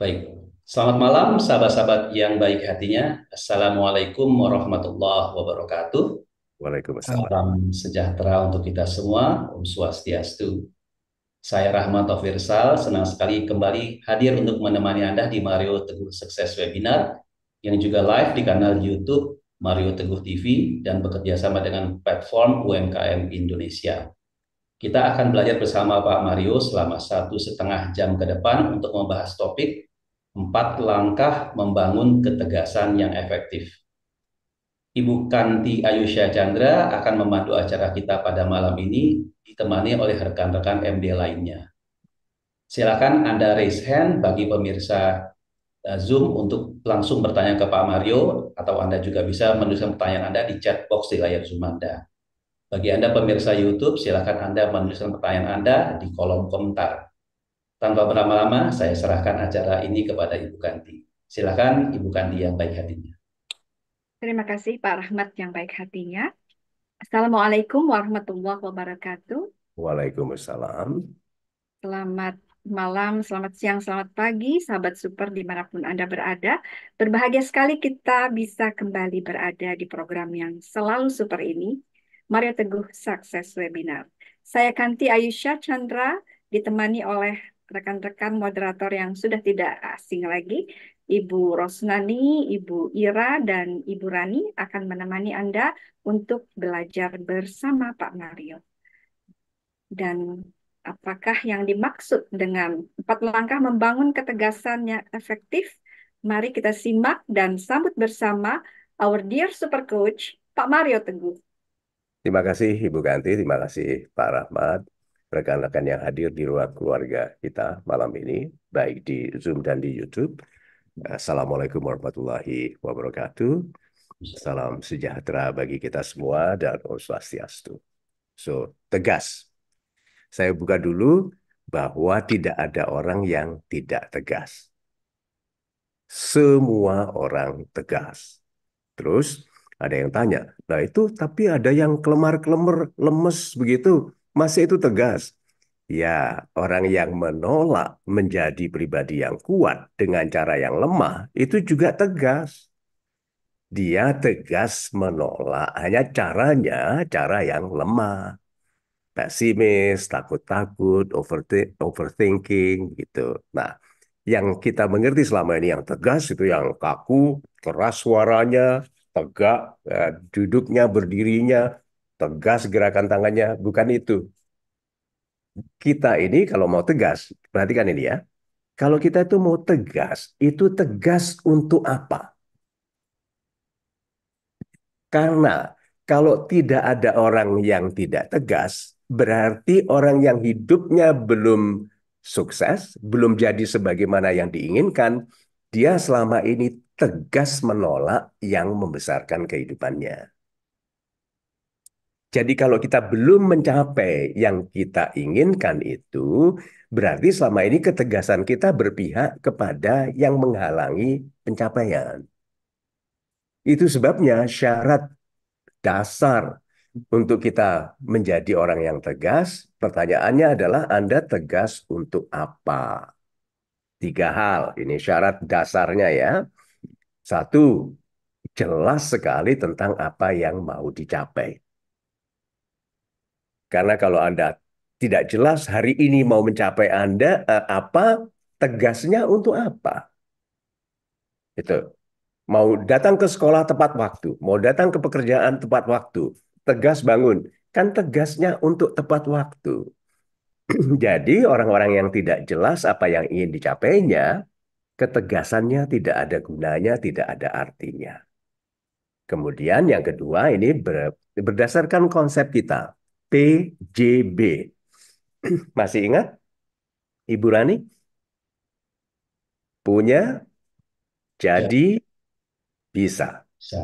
Baik, selamat malam sahabat-sahabat yang baik hatinya. Assalamualaikum warahmatullahi wabarakatuh. Waalaikumsalam. Salam sejahtera untuk kita semua. Om Swastiastu. Saya Rahmat senang sekali kembali hadir untuk menemani Anda di Mario Teguh Sukses Webinar yang juga live di kanal YouTube Mario Teguh TV dan bekerja sama dengan platform UMKM Indonesia. Kita akan belajar bersama Pak Mario selama satu setengah jam ke depan untuk membahas topik Empat langkah membangun ketegasan yang efektif. Ibu Kanti Ayusha Chandra akan memandu acara kita pada malam ini ditemani oleh rekan-rekan MD lainnya. Silakan Anda raise hand bagi pemirsa eh, Zoom untuk langsung bertanya ke Pak Mario atau Anda juga bisa menuliskan pertanyaan Anda di chat box di layar Zoom Anda. Bagi Anda pemirsa YouTube, silakan Anda menuliskan pertanyaan Anda di kolom komentar. Tanpa berlama-lama, saya serahkan acara ini kepada Ibu Kanti. Silakan Ibu Kanti yang baik hatinya. Terima kasih Pak Rahmat yang baik hatinya. Assalamualaikum warahmatullahi wabarakatuh. Waalaikumsalam. Selamat malam, selamat siang, selamat pagi, sahabat super dimanapun Anda berada. Berbahagia sekali kita bisa kembali berada di program yang selalu super ini, mari Teguh Sukses Webinar. Saya Kanti Ayusha Chandra, ditemani oleh rekan-rekan moderator yang sudah tidak asing lagi. Ibu Rosnani, Ibu Ira, dan Ibu Rani akan menemani Anda untuk belajar bersama Pak Mario. Dan apakah yang dimaksud dengan empat langkah membangun ketegasan yang efektif? Mari kita simak dan sambut bersama our dear super coach, Pak Mario Teguh. Terima kasih Ibu Ganti, terima kasih Pak Rahmat rekan-rekan yang hadir di luar keluarga kita malam ini, baik di Zoom dan di YouTube. Assalamualaikum warahmatullahi wabarakatuh. Salam sejahtera bagi kita semua dan Om Swastiastu. So, tegas. Saya buka dulu bahwa tidak ada orang yang tidak tegas. Semua orang tegas. Terus ada yang tanya, nah itu tapi ada yang kelemar-kelemar, lemes begitu masih itu tegas. Ya, orang yang menolak menjadi pribadi yang kuat dengan cara yang lemah itu juga tegas. Dia tegas menolak hanya caranya cara yang lemah. Pesimis, takut-takut, overthinking gitu. Nah, yang kita mengerti selama ini yang tegas itu yang kaku, keras suaranya, tegak, eh, duduknya, berdirinya, tegas gerakan tangannya, bukan itu. Kita ini kalau mau tegas, perhatikan ini ya. Kalau kita itu mau tegas, itu tegas untuk apa? Karena kalau tidak ada orang yang tidak tegas, berarti orang yang hidupnya belum sukses, belum jadi sebagaimana yang diinginkan, dia selama ini tegas menolak yang membesarkan kehidupannya. Jadi kalau kita belum mencapai yang kita inginkan itu, berarti selama ini ketegasan kita berpihak kepada yang menghalangi pencapaian. Itu sebabnya syarat dasar untuk kita menjadi orang yang tegas, pertanyaannya adalah Anda tegas untuk apa? Tiga hal, ini syarat dasarnya ya. Satu, jelas sekali tentang apa yang mau dicapai. Karena kalau Anda tidak jelas hari ini mau mencapai Anda eh, apa, tegasnya untuk apa. Itu. Mau datang ke sekolah tepat waktu, mau datang ke pekerjaan tepat waktu, tegas bangun. Kan tegasnya untuk tepat waktu. Jadi orang-orang yang tidak jelas apa yang ingin dicapainya, ketegasannya tidak ada gunanya, tidak ada artinya. Kemudian yang kedua ini berdasarkan konsep kita. PJB. Masih ingat? Ibu Rani? Punya, jadi, ya. bisa. bisa.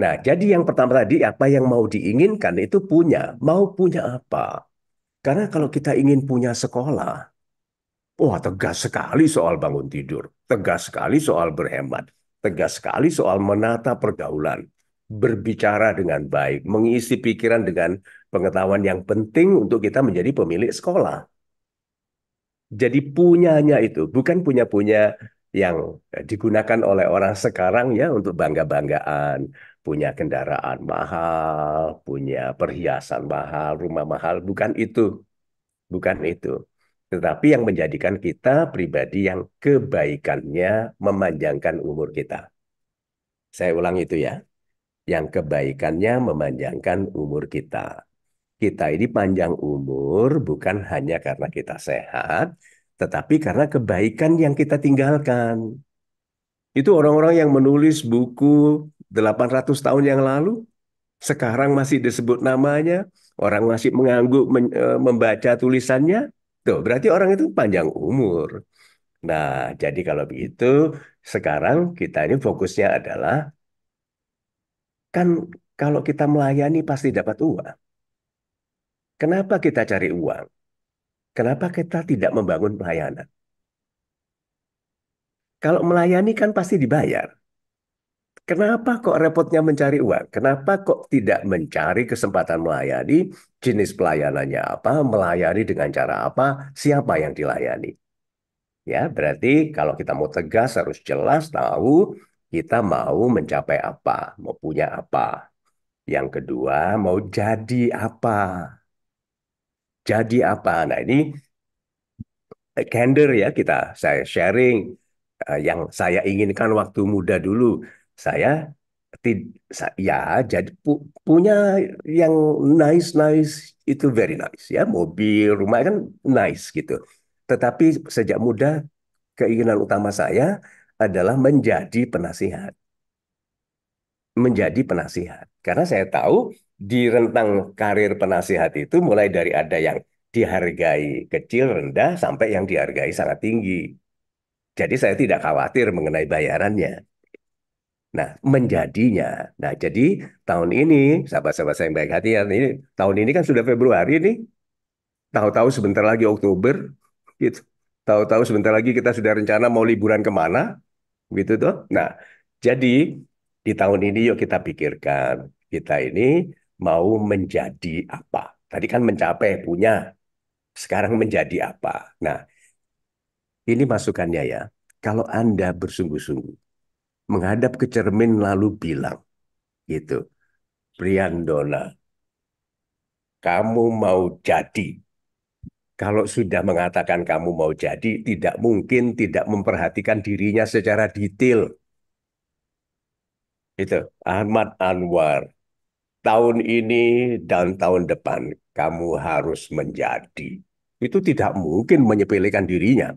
Nah, jadi yang pertama tadi, apa yang mau diinginkan itu punya. Mau punya apa? Karena kalau kita ingin punya sekolah, wah tegas sekali soal bangun tidur, tegas sekali soal berhemat, tegas sekali soal menata pergaulan, berbicara dengan baik, mengisi pikiran dengan pengetahuan yang penting untuk kita menjadi pemilik sekolah. Jadi punyanya itu bukan punya-punya yang digunakan oleh orang sekarang ya untuk bangga-banggaan, punya kendaraan mahal, punya perhiasan mahal, rumah mahal, bukan itu. Bukan itu. Tetapi yang menjadikan kita pribadi yang kebaikannya memanjangkan umur kita. Saya ulang itu ya. Yang kebaikannya memanjangkan umur kita kita ini panjang umur bukan hanya karena kita sehat, tetapi karena kebaikan yang kita tinggalkan. Itu orang-orang yang menulis buku 800 tahun yang lalu, sekarang masih disebut namanya, orang masih mengangguk e, membaca tulisannya. Tuh, berarti orang itu panjang umur. Nah, jadi kalau begitu sekarang kita ini fokusnya adalah kan kalau kita melayani pasti dapat uang. Kenapa kita cari uang? Kenapa kita tidak membangun pelayanan? Kalau melayani kan pasti dibayar. Kenapa kok repotnya mencari uang? Kenapa kok tidak mencari kesempatan melayani? Jenis pelayanannya apa? Melayani dengan cara apa? Siapa yang dilayani? Ya, berarti kalau kita mau tegas harus jelas tahu kita mau mencapai apa, mau punya apa. Yang kedua, mau jadi apa jadi apa. Nah ini eh, candor ya kita saya sharing eh, yang saya inginkan waktu muda dulu saya ya jadi pu, punya yang nice nice itu very nice ya mobil rumah kan nice gitu tetapi sejak muda keinginan utama saya adalah menjadi penasihat menjadi penasihat karena saya tahu di rentang karir penasihat itu mulai dari ada yang dihargai kecil rendah sampai yang dihargai sangat tinggi. Jadi saya tidak khawatir mengenai bayarannya. Nah, menjadinya. Nah, jadi tahun ini, sahabat-sahabat saya yang baik hati, ya, ini tahun ini kan sudah Februari nih. Tahu-tahu sebentar lagi Oktober, gitu. Tahu-tahu sebentar lagi kita sudah rencana mau liburan kemana, gitu tuh. Nah, jadi di tahun ini yuk kita pikirkan kita ini mau menjadi apa. Tadi kan mencapai punya, sekarang menjadi apa. Nah, ini masukannya ya. Kalau Anda bersungguh-sungguh menghadap ke cermin lalu bilang gitu, Priandona, kamu mau jadi. Kalau sudah mengatakan kamu mau jadi, tidak mungkin tidak memperhatikan dirinya secara detail. Itu Ahmad Anwar, tahun ini dan tahun depan kamu harus menjadi. Itu tidak mungkin menyepelekan dirinya.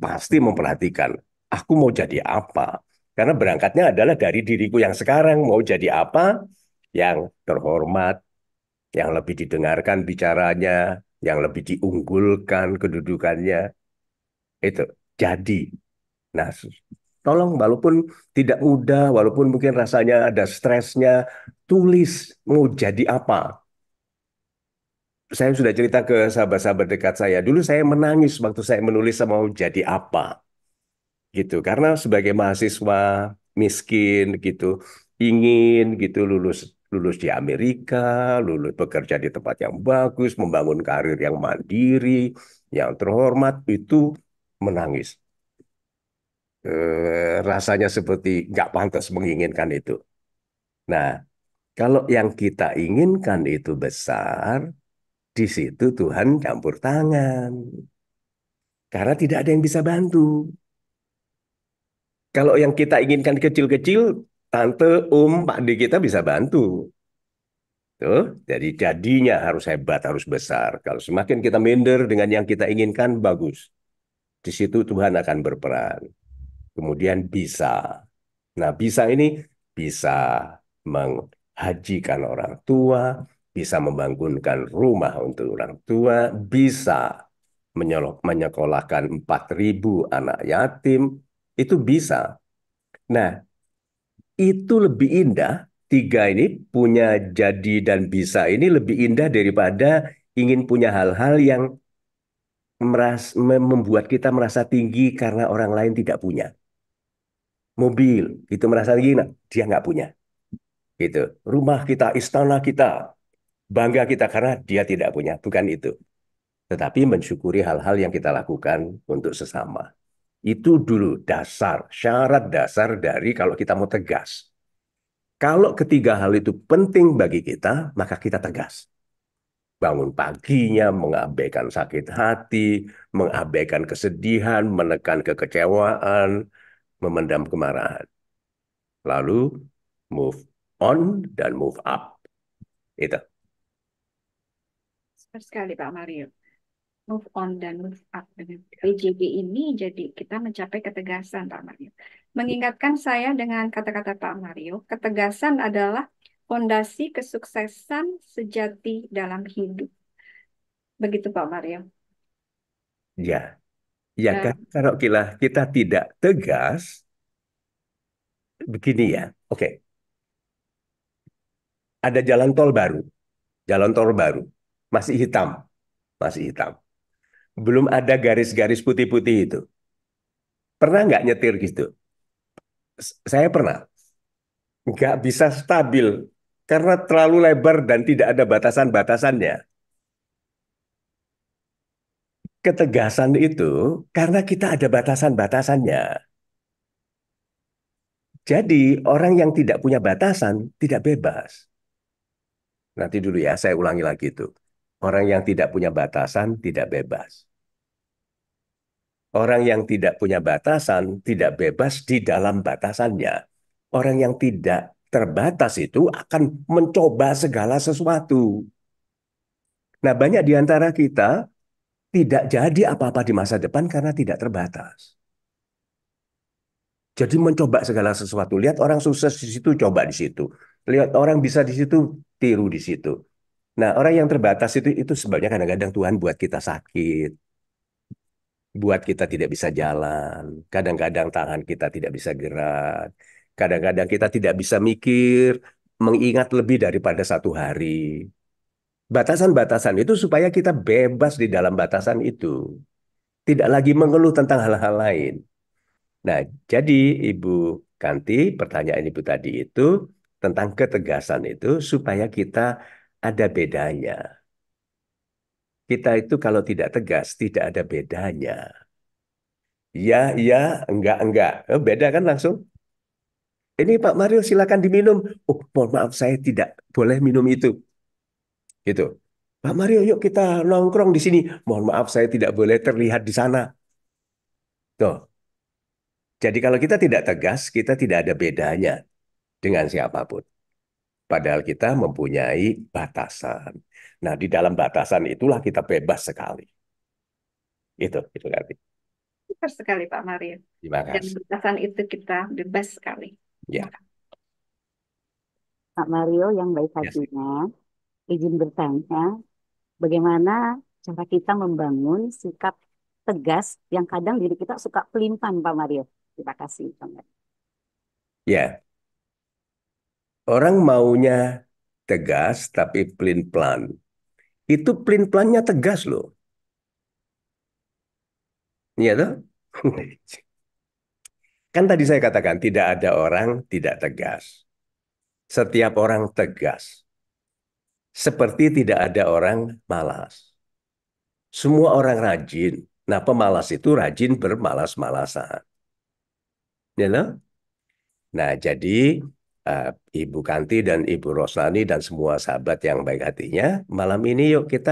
Pasti memperhatikan, aku mau jadi apa? Karena berangkatnya adalah dari diriku yang sekarang mau jadi apa? Yang terhormat, yang lebih didengarkan bicaranya, yang lebih diunggulkan kedudukannya. Itu jadi. Nah, Tolong walaupun tidak mudah, walaupun mungkin rasanya ada stresnya, tulis mau jadi apa. Saya sudah cerita ke sahabat-sahabat dekat saya. Dulu saya menangis waktu saya menulis mau jadi apa. Gitu. Karena sebagai mahasiswa miskin gitu, ingin gitu lulus lulus di Amerika, lulus bekerja di tempat yang bagus, membangun karir yang mandiri, yang terhormat itu menangis. Eh, rasanya seperti nggak pantas menginginkan itu. Nah, kalau yang kita inginkan itu besar, di situ Tuhan campur tangan. Karena tidak ada yang bisa bantu. Kalau yang kita inginkan kecil-kecil, tante, um, pak di kita bisa bantu. Tuh, jadi jadinya harus hebat, harus besar. Kalau semakin kita minder dengan yang kita inginkan, bagus. Di situ Tuhan akan berperan kemudian bisa. Nah, bisa ini bisa menghajikan orang tua, bisa membangunkan rumah untuk orang tua, bisa menyekolahkan 4.000 anak yatim, itu bisa. Nah, itu lebih indah. Tiga ini punya jadi dan bisa ini lebih indah daripada ingin punya hal-hal yang meras membuat kita merasa tinggi karena orang lain tidak punya mobil, itu merasa gini dia nggak punya. Gitu. Rumah kita, istana kita, bangga kita karena dia tidak punya, bukan itu. Tetapi mensyukuri hal-hal yang kita lakukan untuk sesama. Itu dulu dasar, syarat dasar dari kalau kita mau tegas. Kalau ketiga hal itu penting bagi kita, maka kita tegas. Bangun paginya, mengabaikan sakit hati, mengabaikan kesedihan, menekan kekecewaan, memendam kemarahan. Lalu move on dan move up. Itu. Super sekali Pak Mario. Move on dan move up dengan ya. PJG ini jadi kita mencapai ketegasan Pak Mario. Mengingatkan saya dengan kata-kata Pak Mario, ketegasan adalah fondasi kesuksesan sejati dalam hidup. Begitu Pak Mario. Ya, Ya, ya. kan kalau kita, kita tidak tegas, begini ya, oke. Okay. Ada jalan tol baru, jalan tol baru, masih hitam, masih hitam. Belum ada garis-garis putih-putih itu. Pernah nggak nyetir gitu? Saya pernah. Nggak bisa stabil, karena terlalu lebar dan tidak ada batasan-batasannya ketegasan itu karena kita ada batasan-batasannya. Jadi orang yang tidak punya batasan tidak bebas. Nanti dulu ya, saya ulangi lagi itu. Orang yang tidak punya batasan tidak bebas. Orang yang tidak punya batasan tidak bebas di dalam batasannya. Orang yang tidak terbatas itu akan mencoba segala sesuatu. Nah, banyak di antara kita tidak jadi apa-apa di masa depan karena tidak terbatas. Jadi mencoba segala sesuatu. Lihat orang sukses di situ, coba di situ. Lihat orang bisa di situ, tiru di situ. Nah, orang yang terbatas itu itu sebabnya kadang-kadang Tuhan buat kita sakit. Buat kita tidak bisa jalan. Kadang-kadang tangan kita tidak bisa gerak. Kadang-kadang kita tidak bisa mikir, mengingat lebih daripada satu hari batasan-batasan itu supaya kita bebas di dalam batasan itu. Tidak lagi mengeluh tentang hal-hal lain. Nah, jadi Ibu Kanti, pertanyaan Ibu tadi itu tentang ketegasan itu supaya kita ada bedanya. Kita itu kalau tidak tegas, tidak ada bedanya. Ya, ya, enggak, enggak. Oh, beda kan langsung? Ini Pak Mario silakan diminum. Oh, mohon maaf saya tidak boleh minum itu gitu. Pak Mario, yuk kita nongkrong di sini. Mohon maaf, saya tidak boleh terlihat di sana. Tuh. Jadi kalau kita tidak tegas, kita tidak ada bedanya dengan siapapun. Padahal kita mempunyai batasan. Nah, di dalam batasan itulah kita bebas sekali. Itu, itu berarti Bebas sekali Pak Mario. Terima kasih. Dan batasan itu kita bebas sekali. Ya. Pak Mario yang baik ya, hatinya, yes izin bertanya, bagaimana cara kita membangun sikap tegas yang kadang diri kita suka pelimpan, Pak Mario? Terima kasih contoh. Ya, orang maunya tegas tapi pelin-pelan. Itu pelin-pelannya tegas loh. Iya tuh. kan tadi saya katakan tidak ada orang tidak tegas. Setiap orang tegas. Seperti tidak ada orang malas. Semua orang rajin. Nah pemalas itu rajin bermalas-malasan. You ya, know? Nah jadi uh, Ibu Kanti dan Ibu Roslani dan semua sahabat yang baik hatinya, malam ini yuk kita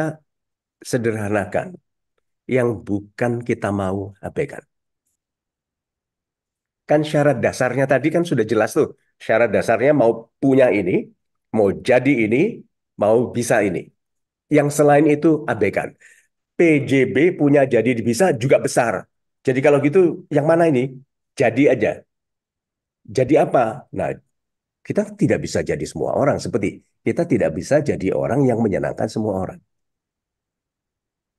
sederhanakan yang bukan kita mau abaikan. Kan syarat dasarnya tadi kan sudah jelas tuh. Syarat dasarnya mau punya ini, mau jadi ini, mau bisa ini. Yang selain itu abaikan. PJB punya jadi bisa juga besar. Jadi kalau gitu yang mana ini? Jadi aja. Jadi apa? Nah, kita tidak bisa jadi semua orang seperti kita tidak bisa jadi orang yang menyenangkan semua orang.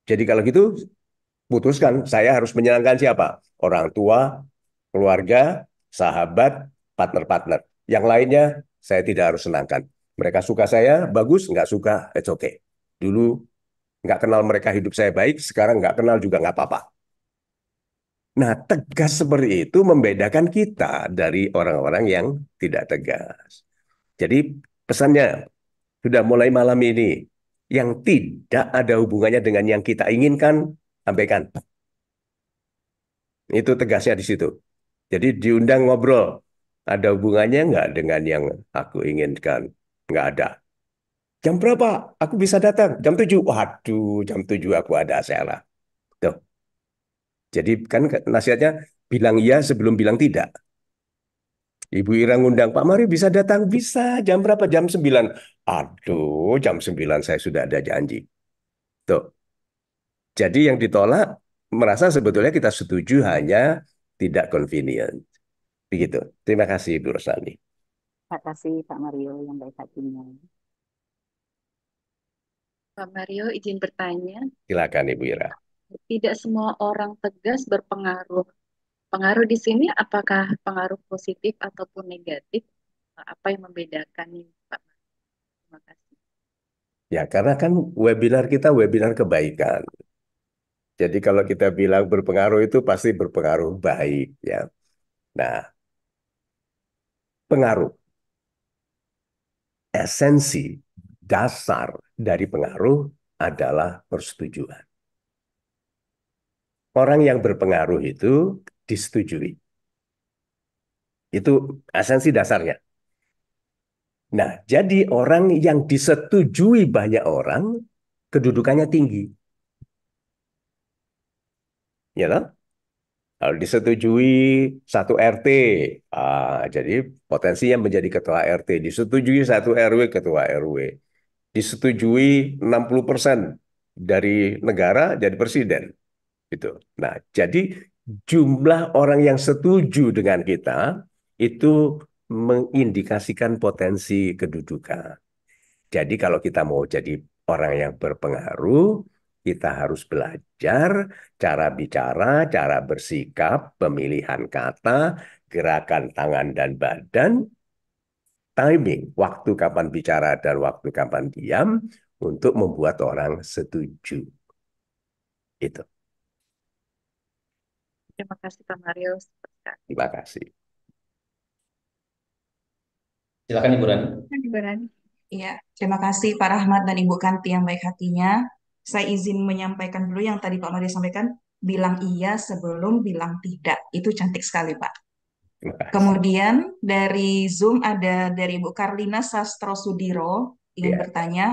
Jadi kalau gitu putuskan saya harus menyenangkan siapa? Orang tua, keluarga, sahabat, partner-partner. Yang lainnya saya tidak harus senangkan. Mereka suka saya, bagus. Nggak suka, it's okay. Dulu nggak kenal mereka hidup saya baik, sekarang nggak kenal juga nggak apa-apa. Nah, tegas seperti itu membedakan kita dari orang-orang yang tidak tegas. Jadi pesannya, sudah mulai malam ini, yang tidak ada hubungannya dengan yang kita inginkan, sampaikan. Itu tegasnya di situ. Jadi diundang ngobrol, ada hubungannya nggak dengan yang aku inginkan? Nggak ada. Jam berapa? Aku bisa datang. Jam tujuh Waduh, jam tujuh aku ada acara. Tuh. Jadi kan nasihatnya bilang iya sebelum bilang tidak. Ibu Ira ngundang, Pak Mari bisa datang? Bisa. Jam berapa? Jam sembilan Aduh, jam sembilan saya sudah ada janji. Tuh. Jadi yang ditolak merasa sebetulnya kita setuju hanya tidak convenient. Begitu. Terima kasih Ibu Rosani. Terima kasih Pak Mario yang baik hatinya. Pak Mario izin bertanya. Silakan Ibu Ira. Tidak semua orang tegas berpengaruh. Pengaruh di sini apakah pengaruh positif ataupun negatif? Apa yang membedakan ini Pak? Terima kasih. Ya, karena kan webinar kita webinar kebaikan. Jadi kalau kita bilang berpengaruh itu pasti berpengaruh baik ya. Nah, pengaruh esensi dasar dari pengaruh adalah persetujuan. Orang yang berpengaruh itu disetujui. Itu esensi dasarnya. Nah, jadi orang yang disetujui banyak orang, kedudukannya tinggi. Ya you know? Lalu disetujui satu RT, uh, ah, jadi yang menjadi ketua RT. Disetujui satu RW, ketua RW. Disetujui 60% persen dari negara jadi presiden. Gitu. Nah, jadi jumlah orang yang setuju dengan kita itu mengindikasikan potensi kedudukan. Jadi kalau kita mau jadi orang yang berpengaruh, kita harus belajar cara bicara, cara bersikap, pemilihan kata, gerakan tangan dan badan, timing, waktu kapan bicara dan waktu kapan diam untuk membuat orang setuju. Itu. Terima kasih Pak Mario. Terima kasih. Silakan Ibu Rani. Ibu Rani. Iya, terima kasih Pak Rahmat dan Ibu Kanti yang baik hatinya saya izin menyampaikan dulu yang tadi Pak Mario sampaikan, bilang iya sebelum bilang tidak. Itu cantik sekali, Pak. Kemudian dari Zoom ada dari Bu Karlina Sastro Sudiro yang yeah. bertanya,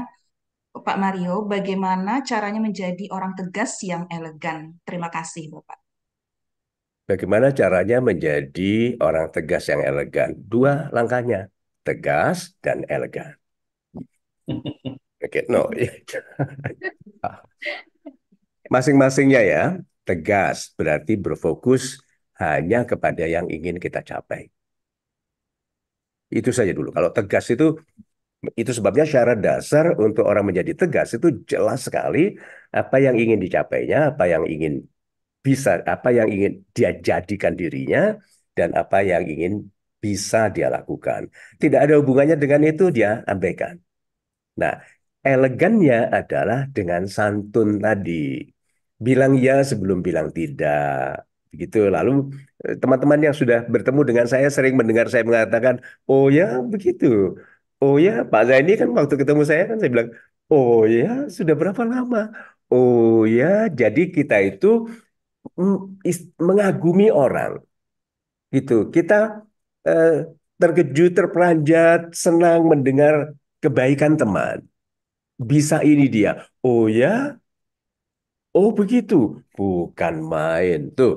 Pak Mario, bagaimana caranya menjadi orang tegas yang elegan? Terima kasih, Bapak. Bagaimana caranya menjadi orang tegas yang elegan? Dua langkahnya, tegas dan elegan. sedikit. No. Iya. Masing-masingnya ya, tegas berarti berfokus hanya kepada yang ingin kita capai. Itu saja dulu. Kalau tegas itu itu sebabnya syarat dasar untuk orang menjadi tegas itu jelas sekali apa yang ingin dicapainya, apa yang ingin bisa, apa yang ingin dia jadikan dirinya dan apa yang ingin bisa dia lakukan. Tidak ada hubungannya dengan itu dia abaikan. Nah, elegannya adalah dengan santun tadi. Bilang ya sebelum bilang tidak. Begitu. Lalu eh, teman-teman yang sudah bertemu dengan saya sering mendengar saya mengatakan, "Oh ya, begitu." "Oh ya, Pak Zaini kan waktu ketemu saya kan saya bilang, "Oh ya, sudah berapa lama?" "Oh ya, jadi kita itu mm, mengagumi orang." Gitu. Kita eh, terkejut, terperanjat, senang mendengar kebaikan teman bisa ini dia. Oh ya? Oh begitu. Bukan main. Tuh.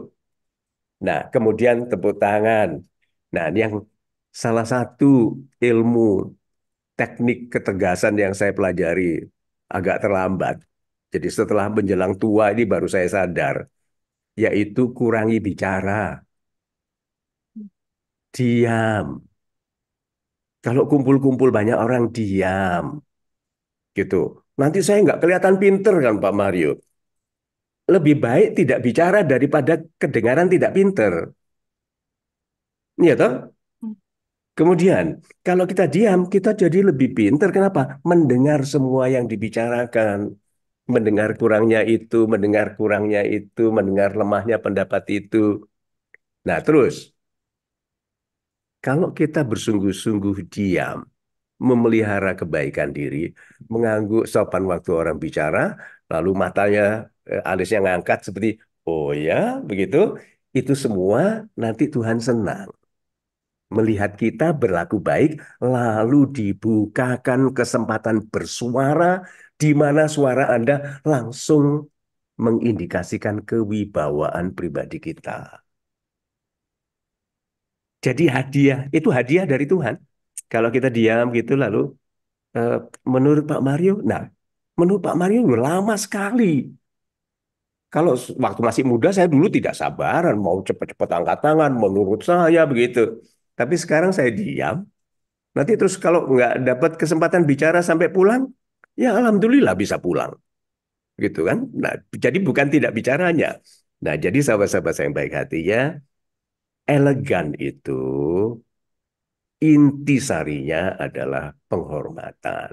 Nah, kemudian tepuk tangan. Nah, ini yang salah satu ilmu teknik ketegasan yang saya pelajari agak terlambat. Jadi setelah menjelang tua ini baru saya sadar, yaitu kurangi bicara. Diam. Kalau kumpul-kumpul banyak orang diam gitu. Nanti saya nggak kelihatan pinter kan Pak Mario. Lebih baik tidak bicara daripada kedengaran tidak pinter. Iya toh? Hmm. Kemudian, kalau kita diam, kita jadi lebih pinter. Kenapa? Mendengar semua yang dibicarakan. Mendengar kurangnya itu, mendengar kurangnya itu, mendengar lemahnya pendapat itu. Nah, terus, kalau kita bersungguh-sungguh diam, memelihara kebaikan diri, mengangguk sopan waktu orang bicara, lalu matanya eh, alisnya ngangkat seperti oh ya begitu, itu semua nanti Tuhan senang. Melihat kita berlaku baik, lalu dibukakan kesempatan bersuara, di mana suara Anda langsung mengindikasikan kewibawaan pribadi kita. Jadi hadiah, itu hadiah dari Tuhan. Kalau kita diam gitu lalu eh, menurut Pak Mario, nah menurut Pak Mario lama sekali. Kalau waktu masih muda saya dulu tidak sabaran mau cepat-cepat angkat tangan menurut saya begitu. Tapi sekarang saya diam. Nanti terus kalau nggak dapat kesempatan bicara sampai pulang, ya alhamdulillah bisa pulang. Gitu kan? Nah, jadi bukan tidak bicaranya. Nah, jadi sahabat-sahabat saya yang baik hati ya, elegan itu intisarinya adalah penghormatan.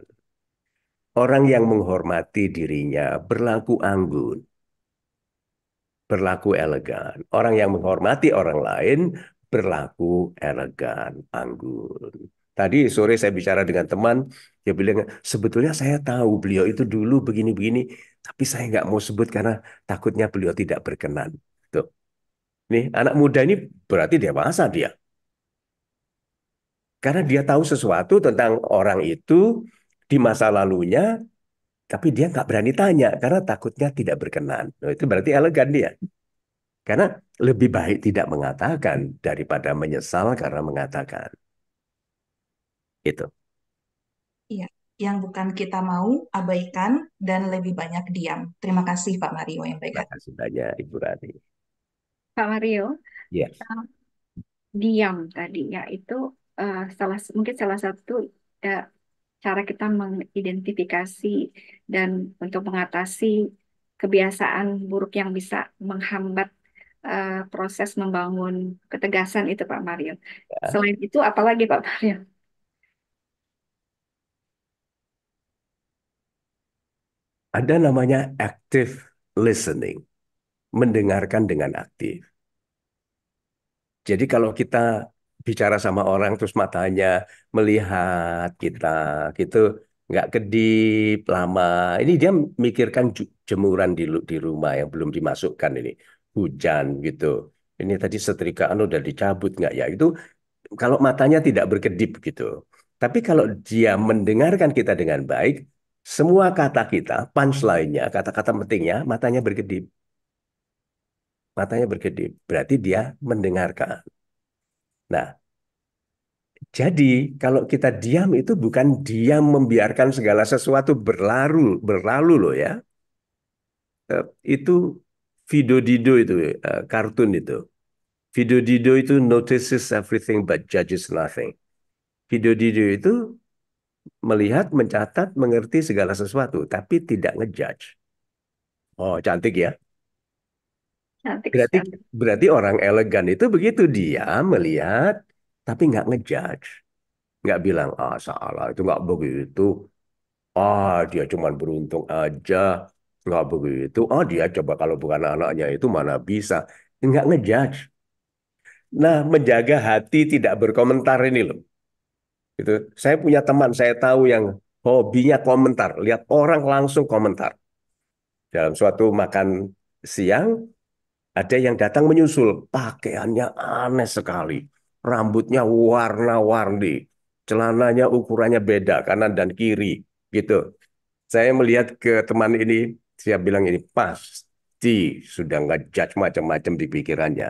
Orang yang menghormati dirinya berlaku anggun, berlaku elegan. Orang yang menghormati orang lain berlaku elegan, anggun. Tadi sore saya bicara dengan teman, dia bilang, sebetulnya saya tahu beliau itu dulu begini-begini, tapi saya nggak mau sebut karena takutnya beliau tidak berkenan. Tuh. Nih, anak muda ini berarti dewasa dia karena dia tahu sesuatu tentang orang itu di masa lalunya, tapi dia nggak berani tanya karena takutnya tidak berkenan. Nah, itu berarti elegan dia. Karena lebih baik tidak mengatakan daripada menyesal karena mengatakan. Itu. Iya, yang bukan kita mau abaikan dan lebih banyak diam. Terima kasih Pak Mario yang baik. Terima kasih banyak Ibu Rani. Pak Mario, yes. Iya. Uh, diam tadi ya itu eh, salah mungkin salah satu ya, cara kita mengidentifikasi dan untuk mengatasi kebiasaan buruk yang bisa menghambat uh, proses membangun ketegasan itu Pak Mario. Ya. Selain itu apalagi Pak Mario? Ada namanya active listening, mendengarkan dengan aktif. Jadi kalau kita bicara sama orang terus matanya melihat kita gitu nggak kedip lama ini dia mikirkan jemuran di di rumah yang belum dimasukkan ini hujan gitu ini tadi setrikaan udah dicabut nggak ya itu kalau matanya tidak berkedip gitu tapi kalau dia mendengarkan kita dengan baik semua kata kita punchline-nya kata-kata pentingnya matanya berkedip matanya berkedip berarti dia mendengarkan Nah, jadi kalau kita diam itu bukan diam membiarkan segala sesuatu berlalu berlalu loh ya. Eh, itu video Dido itu eh, kartun itu. Video Dido itu notices everything but judges nothing. Video Dido itu melihat, mencatat, mengerti segala sesuatu, tapi tidak ngejudge. Oh, cantik ya. Cantik berarti sekali. berarti orang elegan itu begitu dia melihat tapi nggak ngejudge, nggak bilang ah salah itu nggak begitu, ah dia cuman beruntung aja nggak begitu, ah dia coba kalau bukan anaknya itu mana bisa nggak ngejudge. Nah menjaga hati tidak berkomentar ini loh. Itu saya punya teman saya tahu yang hobinya komentar, lihat orang langsung komentar. Dalam suatu makan siang, ada yang datang menyusul, pakaiannya aneh sekali. Rambutnya warna-warni. Celananya ukurannya beda, kanan dan kiri. gitu. Saya melihat ke teman ini, saya bilang ini pasti sudah nggak ngejudge macam-macam di pikirannya.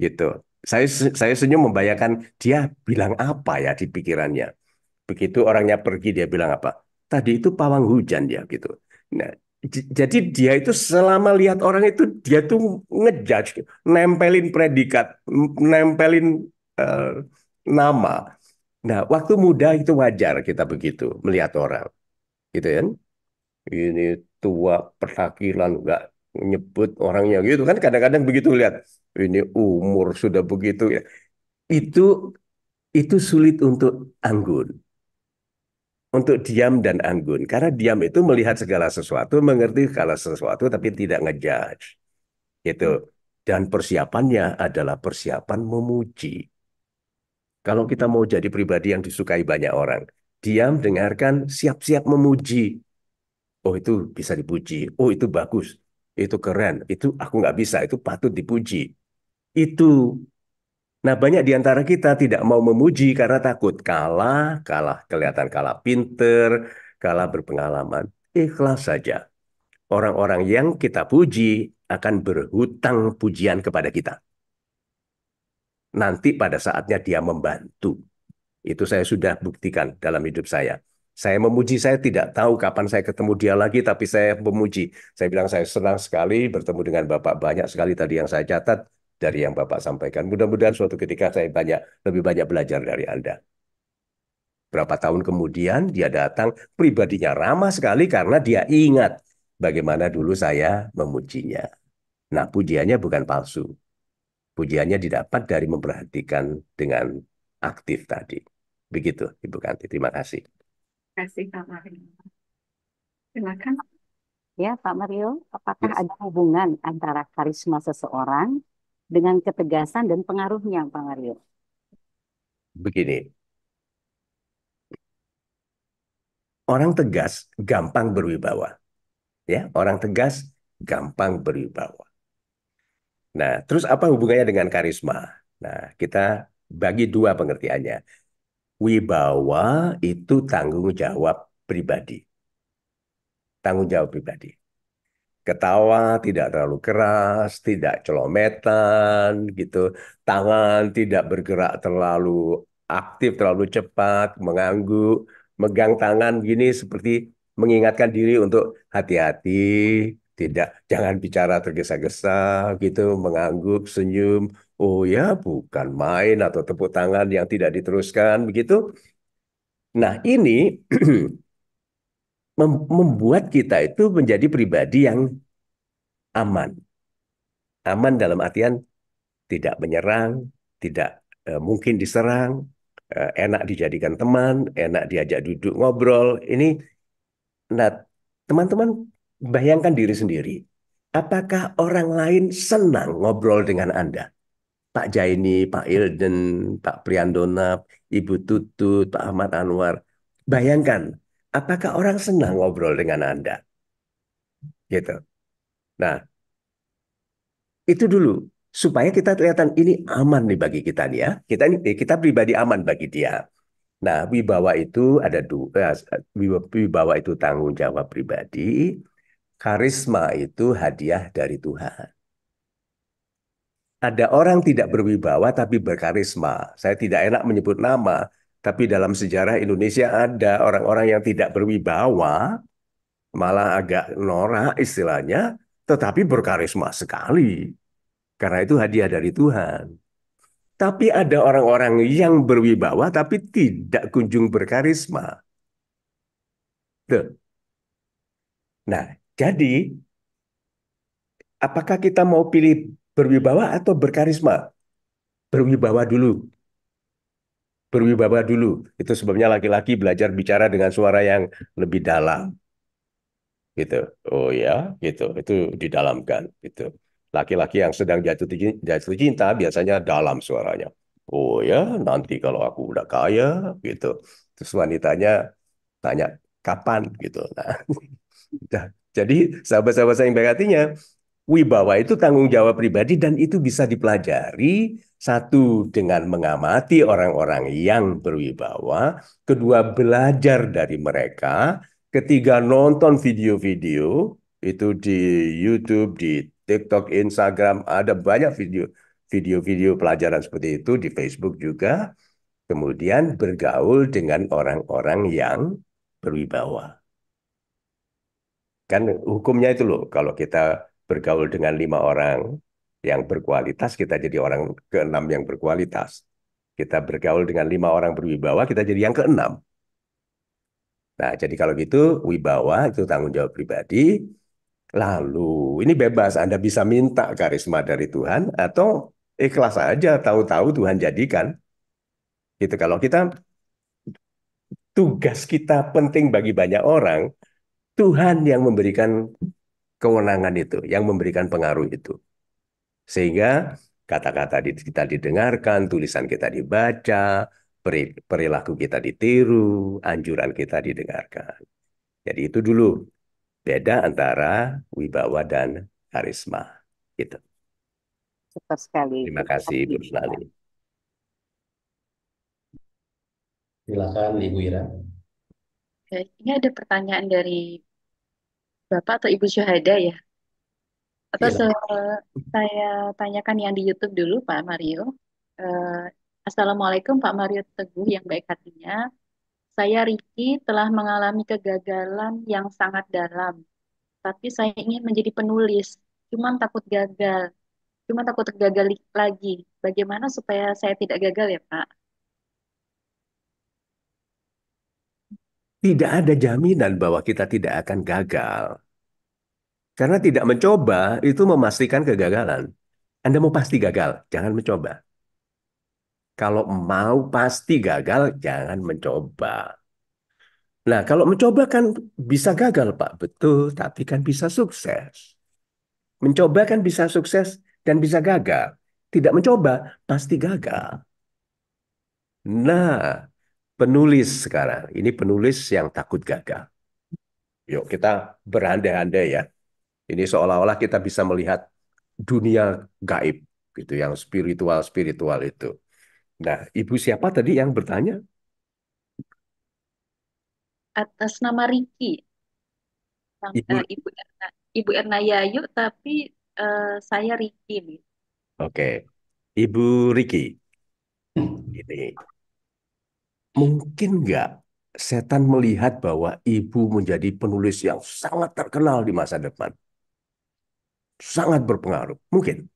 Gitu. Saya, saya senyum membayangkan dia bilang apa ya di pikirannya. Begitu orangnya pergi dia bilang apa? Tadi itu pawang hujan ya gitu. Nah, jadi dia itu selama lihat orang itu dia tuh ngejudge, nempelin predikat, nempelin uh, nama. Nah, waktu muda itu wajar kita begitu melihat orang, gitu kan? Ini tua perakilan nggak nyebut orangnya gitu kan? Kadang-kadang begitu lihat ini umur sudah begitu ya. Itu itu sulit untuk anggun untuk diam dan anggun. Karena diam itu melihat segala sesuatu, mengerti segala sesuatu, tapi tidak ngejudge. Gitu. Hmm. Dan persiapannya adalah persiapan memuji. Kalau kita mau jadi pribadi yang disukai banyak orang, diam, dengarkan, siap-siap memuji. Oh itu bisa dipuji, oh itu bagus, itu keren, itu aku nggak bisa, itu patut dipuji. Itu Nah, banyak di antara kita tidak mau memuji karena takut kalah, kalah kelihatan kalah pinter, kalah berpengalaman. Ikhlas saja. Orang-orang yang kita puji akan berhutang pujian kepada kita. Nanti pada saatnya dia membantu. Itu saya sudah buktikan dalam hidup saya. Saya memuji, saya tidak tahu kapan saya ketemu dia lagi, tapi saya memuji. Saya bilang saya senang sekali bertemu dengan Bapak. Banyak sekali tadi yang saya catat, dari yang Bapak sampaikan. Mudah-mudahan suatu ketika saya banyak lebih banyak belajar dari Anda. Berapa tahun kemudian dia datang, pribadinya ramah sekali karena dia ingat bagaimana dulu saya memujinya. Nah, pujiannya bukan palsu. Pujiannya didapat dari memperhatikan dengan aktif tadi. Begitu, Ibu Kanti. Terima kasih. Terima kasih, Pak Mario. Silakan. Ya, Pak Mario, apakah yes. ada hubungan antara karisma seseorang dengan ketegasan dan pengaruhnya, Pak Mario? Begini, orang tegas gampang berwibawa. Ya, orang tegas gampang berwibawa. Nah, terus apa hubungannya dengan karisma? Nah, kita bagi dua pengertiannya. Wibawa itu tanggung jawab pribadi. Tanggung jawab pribadi ketawa tidak terlalu keras, tidak celometan gitu, tangan tidak bergerak terlalu aktif, terlalu cepat, mengangguk megang tangan gini seperti mengingatkan diri untuk hati-hati, tidak jangan bicara tergesa-gesa gitu, mengangguk, senyum, oh ya bukan main atau tepuk tangan yang tidak diteruskan begitu. Nah, ini membuat kita itu menjadi pribadi yang aman. Aman dalam artian tidak menyerang, tidak e, mungkin diserang, e, enak dijadikan teman, enak diajak duduk ngobrol. Ini nah teman-teman bayangkan diri sendiri. Apakah orang lain senang ngobrol dengan Anda? Pak Jaini, Pak Ilden, Pak Priandona, Ibu Tutu, Pak Ahmad Anwar. Bayangkan apakah orang senang ngobrol dengan Anda? Gitu. Nah, itu dulu supaya kita kelihatan ini aman nih bagi kita nih ya. Kita ini eh, kita pribadi aman bagi dia. Nah, wibawa itu ada dua eh, wibawa itu tanggung jawab pribadi, karisma itu hadiah dari Tuhan. Ada orang tidak berwibawa tapi berkarisma. Saya tidak enak menyebut nama, tapi dalam sejarah Indonesia ada orang-orang yang tidak berwibawa, malah agak norak istilahnya, tetapi berkarisma sekali. Karena itu hadiah dari Tuhan. Tapi ada orang-orang yang berwibawa tapi tidak kunjung berkarisma. Tuh. Nah, jadi apakah kita mau pilih berwibawa atau berkarisma? Berwibawa dulu berwibawa dulu. Itu sebabnya laki-laki belajar bicara dengan suara yang lebih dalam. Gitu. Oh ya, gitu. Itu didalamkan. Gitu. Laki-laki yang sedang jatuh cinta, jatuh cinta biasanya dalam suaranya. Oh ya, nanti kalau aku udah kaya, gitu. Terus wanitanya tanya, kapan, gitu. Nah, jadi sahabat-sahabat saya yang baik wibawa itu tanggung jawab pribadi dan itu bisa dipelajari satu, dengan mengamati orang-orang yang berwibawa. Kedua, belajar dari mereka. Ketiga, nonton video-video. Itu di YouTube, di TikTok, Instagram. Ada banyak video video pelajaran seperti itu di Facebook juga. Kemudian bergaul dengan orang-orang yang berwibawa. Kan hukumnya itu loh, kalau kita bergaul dengan lima orang, yang berkualitas, kita jadi orang keenam yang berkualitas. Kita bergaul dengan lima orang berwibawa, kita jadi yang keenam. Nah, jadi kalau gitu wibawa itu tanggung jawab pribadi. Lalu ini bebas, Anda bisa minta karisma dari Tuhan atau ikhlas aja tahu-tahu Tuhan jadikan. Gitu kalau kita tugas kita penting bagi banyak orang, Tuhan yang memberikan kewenangan itu, yang memberikan pengaruh itu. Sehingga kata-kata kita didengarkan, tulisan kita dibaca, perilaku kita ditiru, anjuran kita didengarkan. Jadi itu dulu beda antara wibawa dan karisma. Gitu. Super sekali. Terima kasih Ibu Sunali. Silakan Ibu Ira. Ini ada pertanyaan dari Bapak atau Ibu Syuhada ya? atau se iya. saya tanyakan yang di YouTube dulu Pak Mario. Uh, Assalamualaikum Pak Mario Teguh yang baik hatinya. Saya Riki telah mengalami kegagalan yang sangat dalam. Tapi saya ingin menjadi penulis, cuma takut gagal. Cuma takut gagal lagi. Bagaimana supaya saya tidak gagal ya Pak? Tidak ada jaminan bahwa kita tidak akan gagal. Karena tidak mencoba itu memastikan kegagalan. Anda mau pasti gagal, jangan mencoba. Kalau mau pasti gagal, jangan mencoba. Nah, kalau mencoba kan bisa gagal, Pak. Betul, tapi kan bisa sukses. Mencoba kan bisa sukses dan bisa gagal. Tidak mencoba, pasti gagal. Nah, penulis sekarang. Ini penulis yang takut gagal. Yuk, kita berandai-andai ya. Ini seolah-olah kita bisa melihat dunia gaib gitu yang spiritual-spiritual itu. Nah, Ibu siapa tadi yang bertanya? Atas nama Riki. Ibu, eh, Ibu Erna, Ibu Erna Yayu tapi uh, saya Riki nih. Oke. Ibu Riki. Ini. Mungkin nggak setan melihat bahwa ibu menjadi penulis yang sangat terkenal di masa depan sangat berpengaruh. Mungkin.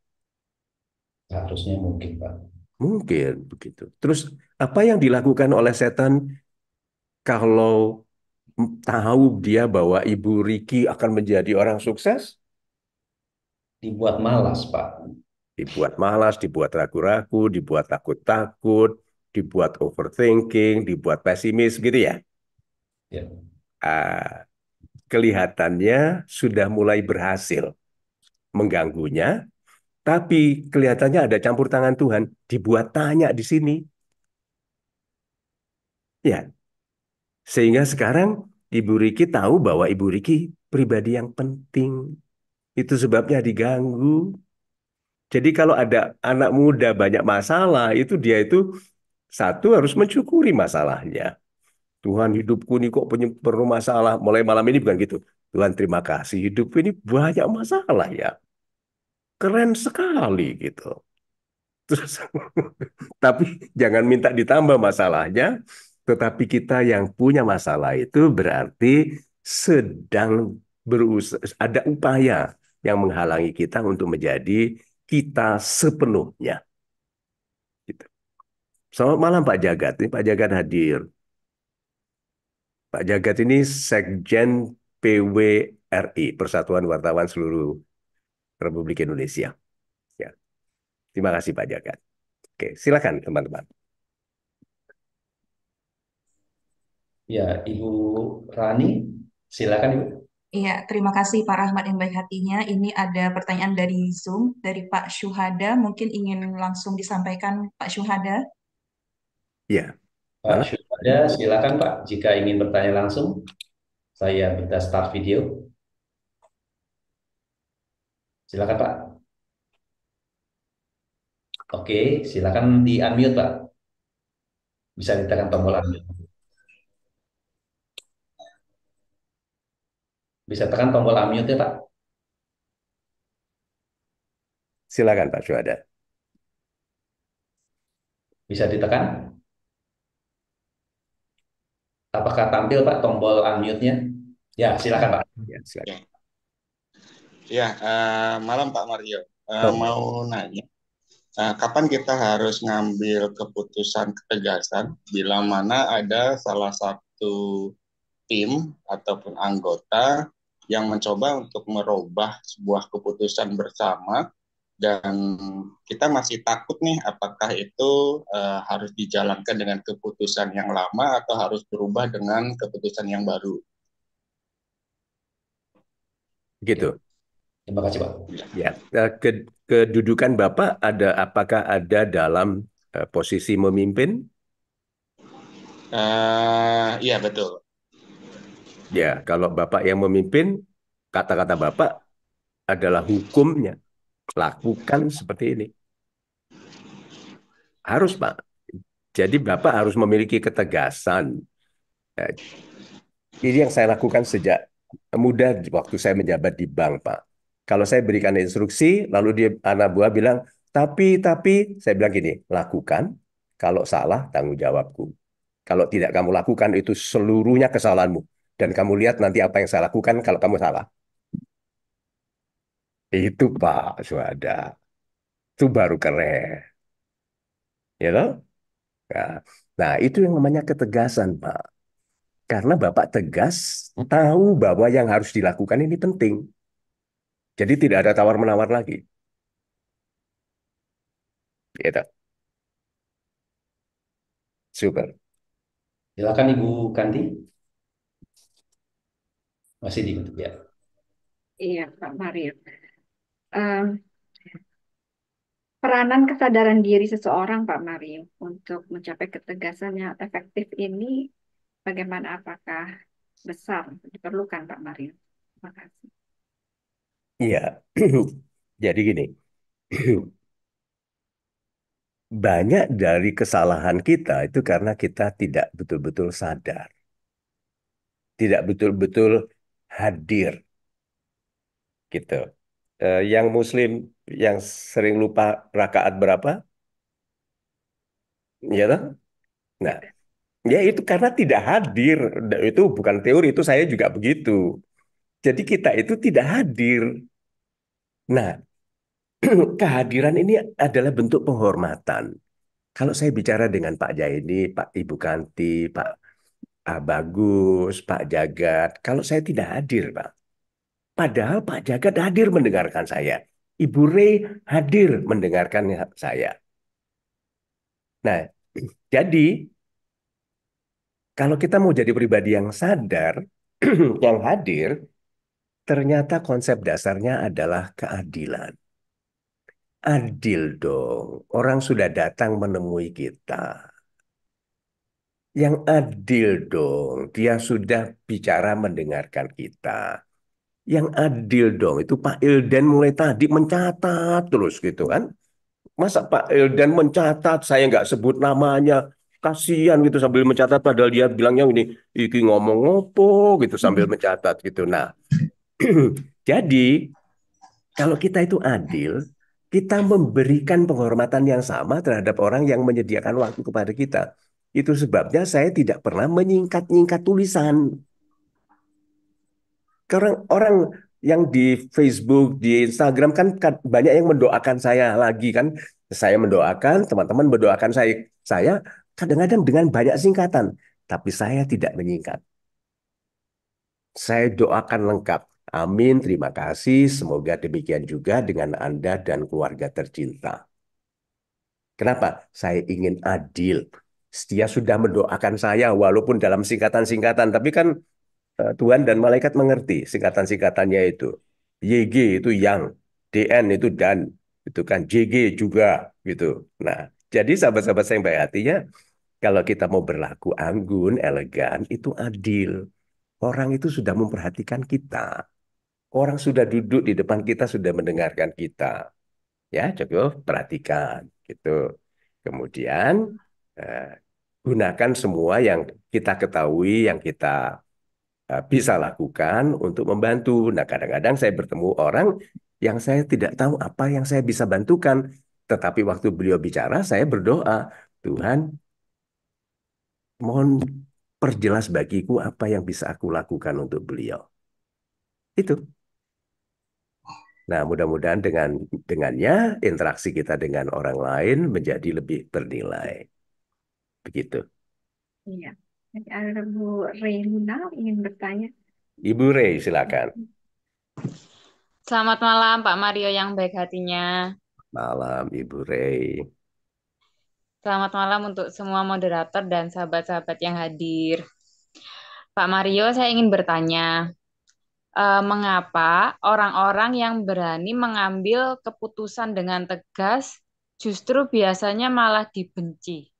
Harusnya mungkin, Pak. Mungkin begitu. Terus apa yang dilakukan oleh setan kalau tahu dia bahwa Ibu Riki akan menjadi orang sukses? Dibuat malas, Pak. Dibuat malas, dibuat ragu-ragu, dibuat takut-takut, dibuat overthinking, dibuat pesimis gitu ya. Ya. Uh, kelihatannya sudah mulai berhasil mengganggunya, tapi kelihatannya ada campur tangan Tuhan, dibuat tanya di sini. Ya. Sehingga sekarang Ibu Riki tahu bahwa Ibu Riki pribadi yang penting. Itu sebabnya diganggu. Jadi kalau ada anak muda banyak masalah, itu dia itu satu harus mensyukuri masalahnya. Tuhan hidupku ini kok perlu masalah. Mulai malam ini bukan gitu. Tuhan terima kasih hidupku ini banyak masalah ya keren sekali gitu. Terus, tapi jangan minta ditambah masalahnya, tetapi kita yang punya masalah itu berarti sedang berusaha, ada upaya yang menghalangi kita untuk menjadi kita sepenuhnya. Gitu. Selamat malam Pak Jagat, ini Pak Jagat hadir. Pak Jagat ini Sekjen PWRI, Persatuan Wartawan Seluruh Republik Indonesia. Ya. Terima kasih Pak Jaka. Oke, silakan teman-teman. Ya, Ibu Rani, silakan Ibu. Iya, terima kasih Pak Rahmat yang baik hatinya. Ini ada pertanyaan dari Zoom, dari Pak Syuhada. Mungkin ingin langsung disampaikan Pak Syuhada. Iya. Pak Syuhada, silakan Pak. Jika ingin bertanya langsung, saya minta start video. Silakan Pak. Oke, silakan di unmute Pak. Bisa ditekan tombol unmute. Bisa tekan tombol unmute ya Pak. Silakan Pak Juada. Bisa ditekan? Apakah tampil Pak tombol unmute-nya? Ya, silakan Pak. Ya, silakan. Ya, uh, malam Pak Mario. Uh, Mau nanya, uh, kapan kita harus ngambil keputusan ketegasan bila mana ada salah satu tim ataupun anggota yang mencoba untuk merubah sebuah keputusan bersama dan kita masih takut nih apakah itu uh, harus dijalankan dengan keputusan yang lama atau harus berubah dengan keputusan yang baru gitu Terima kasih Pak. Ya, eh, kedudukan Bapak ada apakah ada dalam eh, posisi memimpin? Uh, iya betul. Ya, kalau Bapak yang memimpin, kata-kata Bapak adalah hukumnya. Lakukan seperti ini. Harus Pak. Jadi Bapak harus memiliki ketegasan. Ini yang saya lakukan sejak muda waktu saya menjabat di bank, Pak kalau saya berikan instruksi, lalu dia anak buah bilang, tapi, tapi, saya bilang gini, lakukan. Kalau salah, tanggung jawabku. Kalau tidak kamu lakukan, itu seluruhnya kesalahanmu. Dan kamu lihat nanti apa yang saya lakukan kalau kamu salah. Itu Pak Suada. Itu baru keren. Ya you ya. know? nah, itu yang namanya ketegasan, Pak. Karena Bapak tegas tahu bahwa yang harus dilakukan ini penting. Jadi tidak ada tawar-menawar lagi. Ya, tak? Super. Silakan Ibu Kanti. Masih di YouTube ya. Iya, Pak Mario. Uh, peranan kesadaran diri seseorang, Pak Mario, untuk mencapai ketegasan yang efektif ini, bagaimana apakah besar diperlukan, Pak Mario? Terima kasih. Ya, jadi gini, banyak dari kesalahan kita itu karena kita tidak betul-betul sadar, tidak betul-betul hadir, gitu. Eh, yang Muslim yang sering lupa rakaat berapa, ya know? Nah, ya itu karena tidak hadir. Itu bukan teori, itu saya juga begitu. Jadi kita itu tidak hadir. Nah, kehadiran ini adalah bentuk penghormatan. Kalau saya bicara dengan Pak Jaini, Pak Ibu Kanti, Pak ah, Bagus, Pak Jagat, kalau saya tidak hadir, Pak. Padahal Pak Jagat hadir mendengarkan saya. Ibu Rey hadir mendengarkan saya. Nah, jadi kalau kita mau jadi pribadi yang sadar, yang hadir, Ternyata konsep dasarnya adalah keadilan. Adil dong, orang sudah datang menemui kita. Yang adil dong, dia sudah bicara mendengarkan kita. Yang adil dong, itu Pak Ilden mulai tadi mencatat terus gitu kan. Masa Pak Ilden mencatat, saya nggak sebut namanya, kasihan gitu sambil mencatat padahal dia bilangnya ini iki ngomong ngopo gitu sambil hmm. mencatat gitu. Nah, Jadi, kalau kita itu adil, kita memberikan penghormatan yang sama terhadap orang yang menyediakan waktu kepada kita. Itu sebabnya saya tidak pernah menyingkat-nyingkat tulisan. Karena orang yang di Facebook, di Instagram kan, kan banyak yang mendoakan saya lagi kan. Saya mendoakan, teman-teman mendoakan saya. Saya kadang-kadang dengan banyak singkatan, tapi saya tidak menyingkat. Saya doakan lengkap Amin, terima kasih. Semoga demikian juga dengan Anda dan keluarga tercinta. Kenapa? Saya ingin adil. Setia sudah mendoakan saya walaupun dalam singkatan-singkatan. Tapi kan eh, Tuhan dan malaikat mengerti singkatan-singkatannya itu. YG itu yang, DN itu dan, itu kan JG juga gitu. Nah, jadi sahabat-sahabat saya yang baik hatinya, kalau kita mau berlaku anggun, elegan, itu adil. Orang itu sudah memperhatikan kita. Orang sudah duduk di depan kita, sudah mendengarkan kita. Ya, cukup perhatikan gitu. Kemudian eh, gunakan semua yang kita ketahui, yang kita eh, bisa lakukan untuk membantu. Nah, kadang-kadang saya bertemu orang yang saya tidak tahu apa yang saya bisa bantukan, tetapi waktu beliau bicara, saya berdoa, Tuhan, mohon perjelas bagiku apa yang bisa aku lakukan untuk beliau. Itu. Nah, mudah-mudahan dengan dengannya interaksi kita dengan orang lain menjadi lebih bernilai. Begitu. Iya. Ada Bu Reina ingin bertanya. Ibu Rey, silakan. Selamat malam Pak Mario yang baik hatinya. Malam Ibu Rey. Selamat malam untuk semua moderator dan sahabat-sahabat yang hadir. Pak Mario, saya ingin bertanya uh, mengapa orang-orang yang berani mengambil keputusan dengan tegas justru biasanya malah dibenci.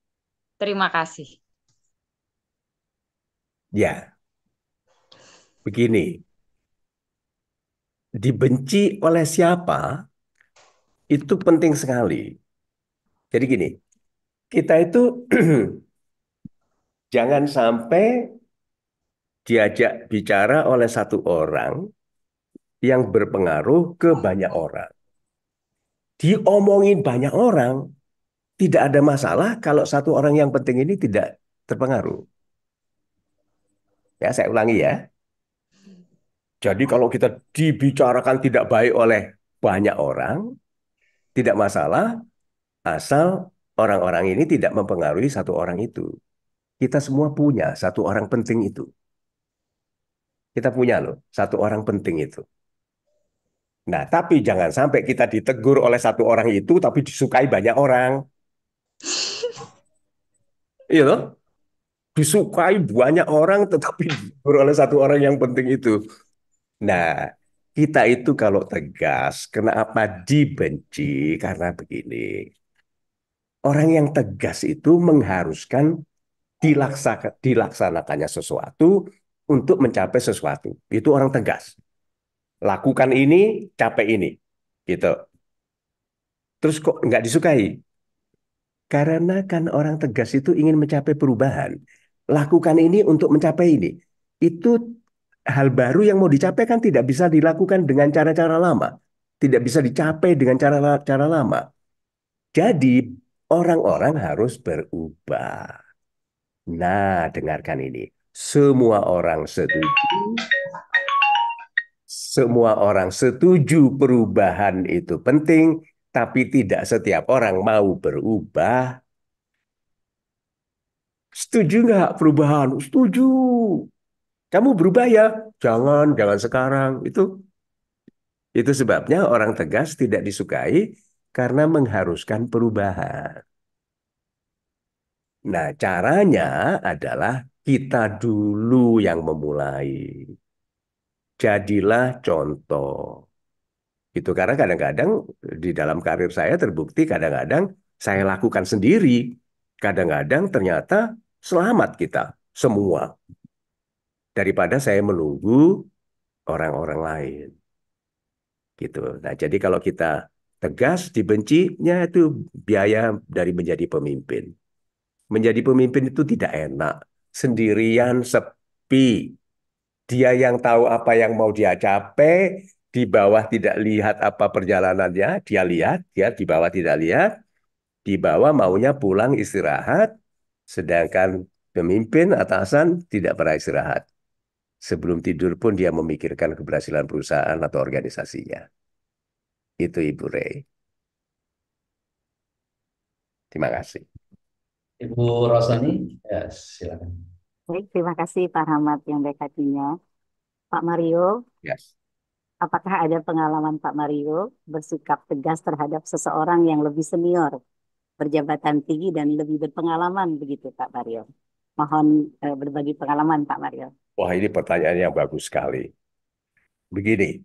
Terima kasih. Ya, begini, dibenci oleh siapa itu penting sekali. Jadi gini, kita itu jangan sampai diajak bicara oleh satu orang yang berpengaruh ke banyak orang. Diomongin banyak orang, tidak ada masalah kalau satu orang yang penting ini tidak terpengaruh. Ya, saya ulangi ya. Jadi kalau kita dibicarakan tidak baik oleh banyak orang, tidak masalah asal orang-orang ini tidak mempengaruhi satu orang itu. Kita semua punya satu orang penting itu. Kita punya loh, satu orang penting itu. Nah, tapi jangan sampai kita ditegur oleh satu orang itu, tapi disukai banyak orang. Iya you know? Disukai banyak orang, tetapi ditegur oleh satu orang yang penting itu. Nah, kita itu kalau tegas, kenapa dibenci? Karena begini. Orang yang tegas itu mengharuskan dilaksanakannya sesuatu untuk mencapai sesuatu. Itu orang tegas. Lakukan ini, capek ini. Gitu. Terus kok nggak disukai? Karena kan orang tegas itu ingin mencapai perubahan. Lakukan ini untuk mencapai ini. Itu hal baru yang mau dicapai kan tidak bisa dilakukan dengan cara-cara lama. Tidak bisa dicapai dengan cara-cara lama. Jadi orang-orang harus berubah. Nah, dengarkan ini. Semua orang setuju. Semua orang setuju perubahan itu penting, tapi tidak setiap orang mau berubah. Setuju nggak perubahan? Setuju. Kamu berubah ya? Jangan, jangan sekarang. Itu itu sebabnya orang tegas tidak disukai karena mengharuskan perubahan. Nah, caranya adalah kita dulu yang memulai. Jadilah contoh. Gitu karena kadang-kadang di dalam karir saya terbukti kadang-kadang saya lakukan sendiri, kadang-kadang ternyata selamat kita semua. Daripada saya menunggu orang-orang lain. Gitu. Nah, jadi kalau kita tegas dibencinya itu biaya dari menjadi pemimpin. Menjadi pemimpin itu tidak enak, sendirian, sepi. Dia yang tahu apa yang mau dia capai, di bawah tidak lihat apa perjalanannya, dia lihat, dia di bawah tidak lihat, di bawah maunya pulang istirahat, sedangkan pemimpin atasan tidak pernah istirahat. Sebelum tidur pun dia memikirkan keberhasilan perusahaan atau organisasinya. Itu Ibu Rey. Terima kasih. Ibu Rosani, ya silakan. Baik, terima kasih Pak Hamad yang baik hatinya. Pak Mario, yes. apakah ada pengalaman Pak Mario bersikap tegas terhadap seseorang yang lebih senior, berjabatan tinggi dan lebih berpengalaman begitu Pak Mario? Mohon eh, berbagi pengalaman Pak Mario. Wah, ini pertanyaan yang bagus sekali. Begini,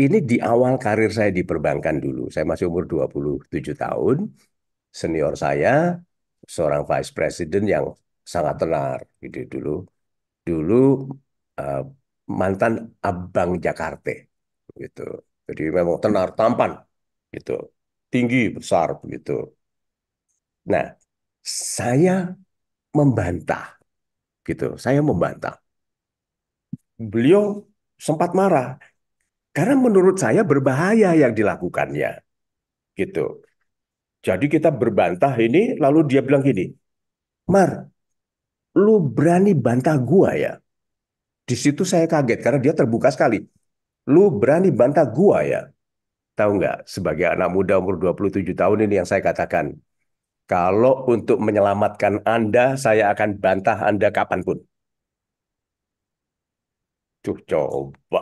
ini di awal karir saya di perbankan dulu. Saya masih umur 27 tahun, senior saya seorang vice president yang sangat tenar gitu dulu dulu uh, mantan abang Jakarta gitu jadi memang tenar tampan gitu tinggi besar begitu nah saya membantah gitu saya membantah beliau sempat marah karena menurut saya berbahaya yang dilakukannya gitu jadi kita berbantah ini, lalu dia bilang gini, Mar, lu berani bantah gua ya? Di situ saya kaget karena dia terbuka sekali. Lu berani bantah gua ya? Tahu nggak, sebagai anak muda umur 27 tahun ini yang saya katakan, kalau untuk menyelamatkan Anda, saya akan bantah Anda kapanpun. Tuh, coba.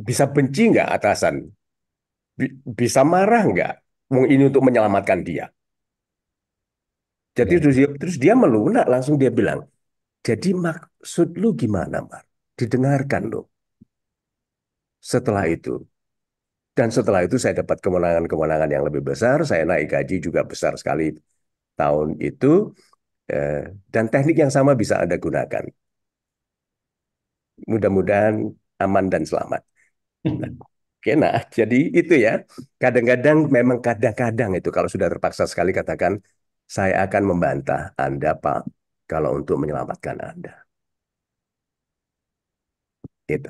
Bisa benci nggak atasan? bisa marah nggak? Ini untuk menyelamatkan dia. Jadi ya. terus dia, terus dia melunak langsung dia bilang, jadi maksud lu gimana, Mar? Didengarkan lu. Setelah itu, dan setelah itu saya dapat kemenangan-kemenangan yang lebih besar, saya naik gaji juga besar sekali tahun itu, eh, dan teknik yang sama bisa Anda gunakan. Mudah-mudahan aman dan selamat. Oke, nah jadi itu ya. Kadang-kadang memang kadang-kadang itu kalau sudah terpaksa sekali katakan saya akan membantah Anda Pak kalau untuk menyelamatkan Anda. Itu.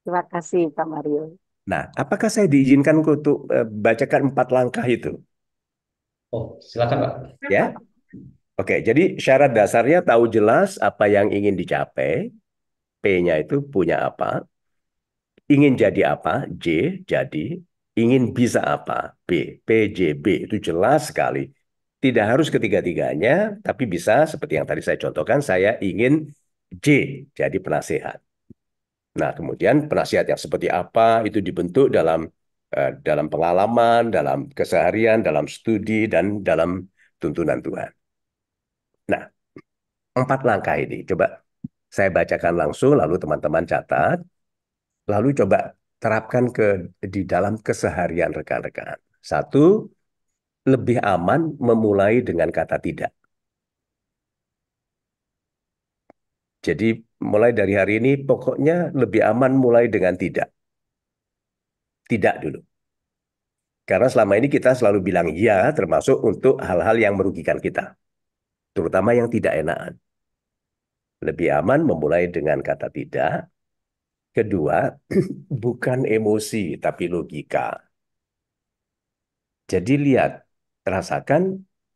Terima kasih Pak Mario. Nah, apakah saya diizinkan untuk eh, bacakan empat langkah itu? Oh, silakan Pak. Ya. Oke, jadi syarat dasarnya tahu jelas apa yang ingin dicapai, P-nya itu punya apa, Ingin jadi apa? J, jadi. Ingin bisa apa? B, PJB. Itu jelas sekali. Tidak harus ketiga-tiganya, tapi bisa seperti yang tadi saya contohkan, saya ingin J, jadi penasehat. Nah, kemudian penasehat yang seperti apa itu dibentuk dalam eh, dalam pengalaman, dalam keseharian, dalam studi, dan dalam tuntunan Tuhan. Nah, empat langkah ini. Coba saya bacakan langsung, lalu teman-teman catat lalu coba terapkan ke di dalam keseharian rekan-rekan. Satu, lebih aman memulai dengan kata tidak. Jadi mulai dari hari ini pokoknya lebih aman mulai dengan tidak. Tidak dulu. Karena selama ini kita selalu bilang ya termasuk untuk hal-hal yang merugikan kita. Terutama yang tidak enakan. Lebih aman memulai dengan kata tidak Kedua, bukan emosi tapi logika. Jadi lihat, rasakan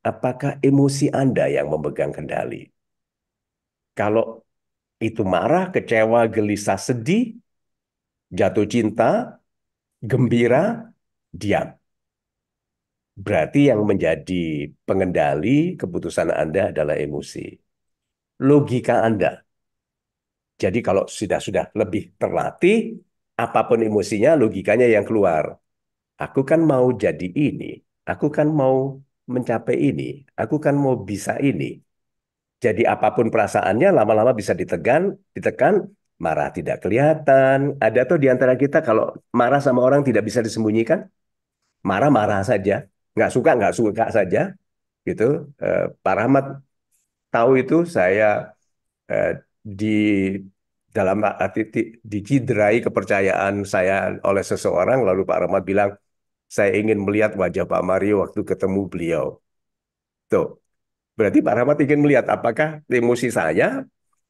apakah emosi Anda yang memegang kendali. Kalau itu marah, kecewa, gelisah, sedih, jatuh cinta, gembira, diam. Berarti yang menjadi pengendali keputusan Anda adalah emosi. Logika Anda jadi kalau sudah-sudah lebih terlatih, apapun emosinya, logikanya yang keluar. Aku kan mau jadi ini, aku kan mau mencapai ini, aku kan mau bisa ini. Jadi apapun perasaannya lama-lama bisa ditekan, ditekan, marah tidak kelihatan. Ada tuh di antara kita kalau marah sama orang tidak bisa disembunyikan, marah-marah saja, nggak suka nggak suka saja, gitu. Eh, Pak Rahmat tahu itu saya eh, di dalam arti dicidrai kepercayaan saya oleh seseorang lalu Pak Rahmat bilang saya ingin melihat wajah Pak Mario waktu ketemu beliau. Tuh. Berarti Pak Rahmat ingin melihat apakah emosi saya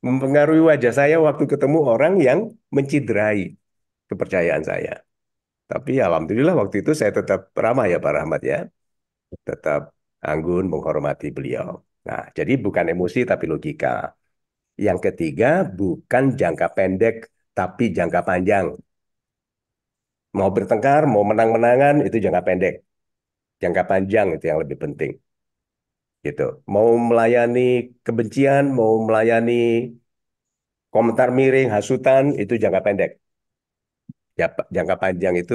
mempengaruhi wajah saya waktu ketemu orang yang mencidrai kepercayaan saya. Tapi alhamdulillah waktu itu saya tetap ramah ya Pak Rahmat ya. Tetap anggun menghormati beliau. Nah, jadi bukan emosi tapi logika. Yang ketiga, bukan jangka pendek, tapi jangka panjang. Mau bertengkar, mau menang-menangan, itu jangka pendek. Jangka panjang itu yang lebih penting. Gitu. Mau melayani kebencian, mau melayani komentar miring, hasutan, itu jangka pendek. Ya, jangka panjang itu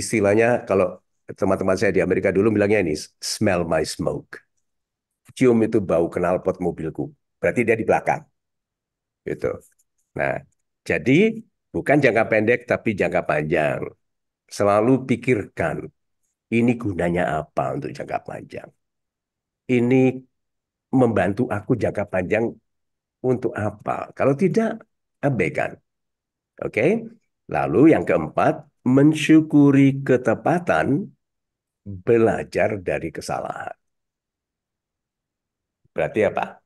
istilahnya kalau teman-teman saya di Amerika dulu bilangnya ini smell my smoke. Cium itu bau kenal pot mobilku berarti dia di belakang. Gitu. Nah, jadi bukan jangka pendek tapi jangka panjang. Selalu pikirkan ini gunanya apa untuk jangka panjang. Ini membantu aku jangka panjang untuk apa? Kalau tidak, abaikan. Oke? Lalu yang keempat, mensyukuri ketepatan, belajar dari kesalahan. Berarti apa?